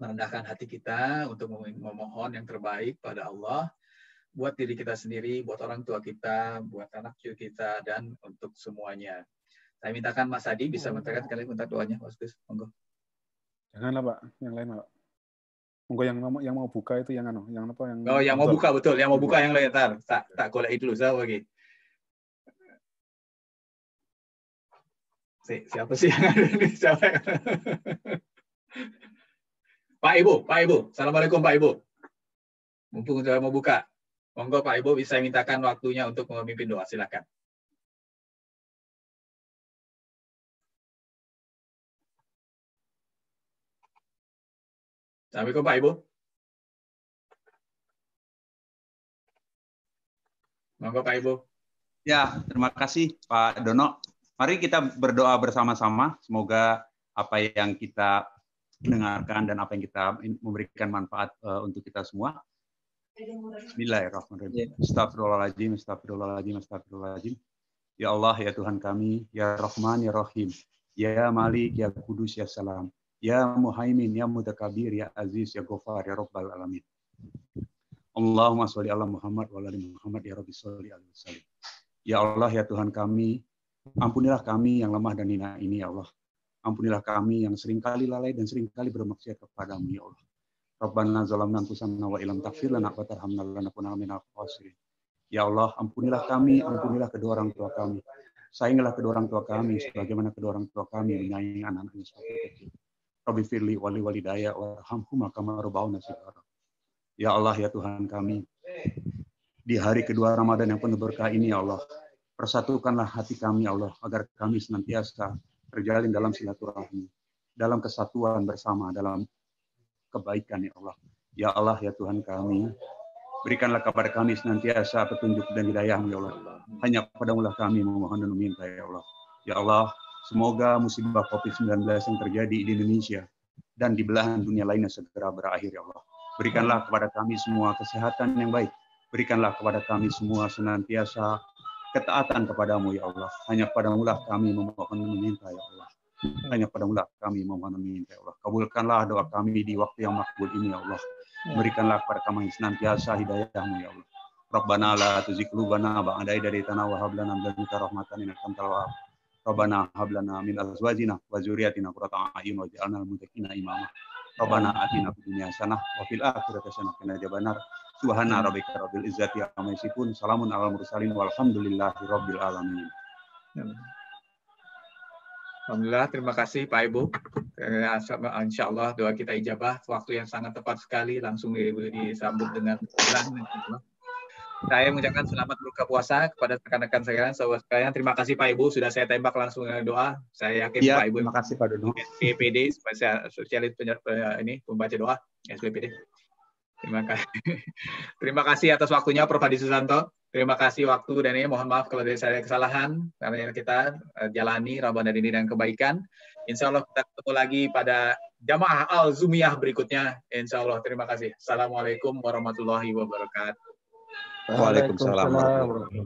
merendahkan hati kita untuk memohon yang terbaik pada Allah buat diri kita sendiri, buat orang tua kita, buat anak cucu kita, dan untuk semuanya. Saya mintakan Mas Adi bisa iya. menterangkan kalian minta doanya, Mas Gus. Monggo. Janganlah, Pak. Yang lain, Pak. Monggo yang mau yang mau buka itu yang anu, yang apa yang Oh, yang mau buka betul, yang mau gitu. buka yang lain entar. Tak tak itu dulu saya lagi. Si, siapa sih yang ada di siapa? (laughs) Pak Ibu, Pak Ibu. Assalamualaikum Pak Ibu. Mumpung saya mau buka. Monggo Pak Ibu bisa mintakan waktunya untuk memimpin doa. Silakan. Have we got Monggo Pak Ibu. Ya, terima kasih Pak Dono. Mari kita berdoa bersama-sama. Semoga apa yang kita dengarkan dan apa yang kita memberikan manfaat eh, untuk kita semua. Bismillahirrahmanirrahim. Ya. Astagfirullahaladzim, astagfirullahaladzim, astagfirullahaladzim. Ya Allah, ya Tuhan kami, ya Rahman, ya Rahim, ya Malik, ya Kudus, ya Salam. Ya Muhaimin, Ya Mudakabir, Ya Aziz, Ya Ghafar, Ya Rabbal Alamin. Allahumma sholli ala Muhammad wa ala Muhammad ya Rabbi salli ala salim. Ya Allah ya Tuhan kami, ampunilah kami yang lemah dan hina ini ya Allah. Ampunilah kami yang seringkali lalai dan seringkali bermaksiat kepadamu ya Allah. Rabbana zalamna anfusana wa ilam takfir lana wa tarhamna lanakunanna al khasirin. Ya Allah, ampunilah kami, ampunilah kedua orang tua kami. Sayangilah kedua orang tua kami sebagaimana kedua orang tua kami menyayangi anak-anaknya seperti itu. Rabbi firli wali wali daya warhamhum ya, ya Allah ya Tuhan kami. Di hari kedua Ramadan yang penuh berkah ini ya Allah, persatukanlah hati kami ya Allah agar kami senantiasa terjalin dalam silaturahmi, dalam kesatuan bersama, dalam kebaikan ya Allah. Ya Allah ya Tuhan kami, berikanlah kepada kami senantiasa petunjuk dan hidayah ya Allah. Hanya padamulah kami memohon dan meminta ya Allah. Ya Allah, Semoga musibah COVID-19 yang terjadi di Indonesia dan di belahan dunia lainnya segera berakhir, ya Allah. Berikanlah kepada kami semua kesehatan yang baik. Berikanlah kepada kami semua senantiasa ketaatan kepadamu, ya Allah. Hanya lah kami memohon meminta, ya Allah. Hanya lah kami memohon meminta, ya Allah. Kabulkanlah doa kami di waktu yang makbul ini, ya Allah. Ya. Berikanlah kepada kami senantiasa hidayahmu, ya Allah. Rabbana la tuzigh qulubana ba'adai dari tanah wahab lana rahmatan inakam ربنا هب لنا من ازواجنا وذرياتنا قرة اعين واجعلنا للمتقين اماما ربنا اتنا في الدنيا حسنه وفي الاخره حسنه وقنا عذاب النار سبحان ربك رب العزه عما يصفون سلام على المرسلين والحمد لله رب العالمين Alhamdulillah, terima kasih Pak Ibu. Insya Allah doa kita ijabah. Waktu yang sangat tepat sekali, langsung disambut dengan saya mengucapkan selamat berbuka puasa kepada rekan-rekan sekalian, sahabat sekalian. Terima kasih Pak Ibu sudah saya tembak langsung dengan doa. Saya yakin ya, Pak Ibu. Terima kasih Pak Dono. SPPD, Sosialis ini pembaca doa SPPD. Terima kasih. (laughs) Terima kasih atas waktunya Prof. Hadi Susanto. Terima kasih waktu dan ini mohon maaf kalau dari saya kesalahan karena kita eh, jalani Ramadan ini dan kebaikan. Insya Allah kita ketemu lagi pada jamaah al-zumiyah berikutnya. Insya Allah terima kasih. Assalamualaikum warahmatullahi wabarakatuh waalaikumsalam Waalaikumsalam. wabarakatuh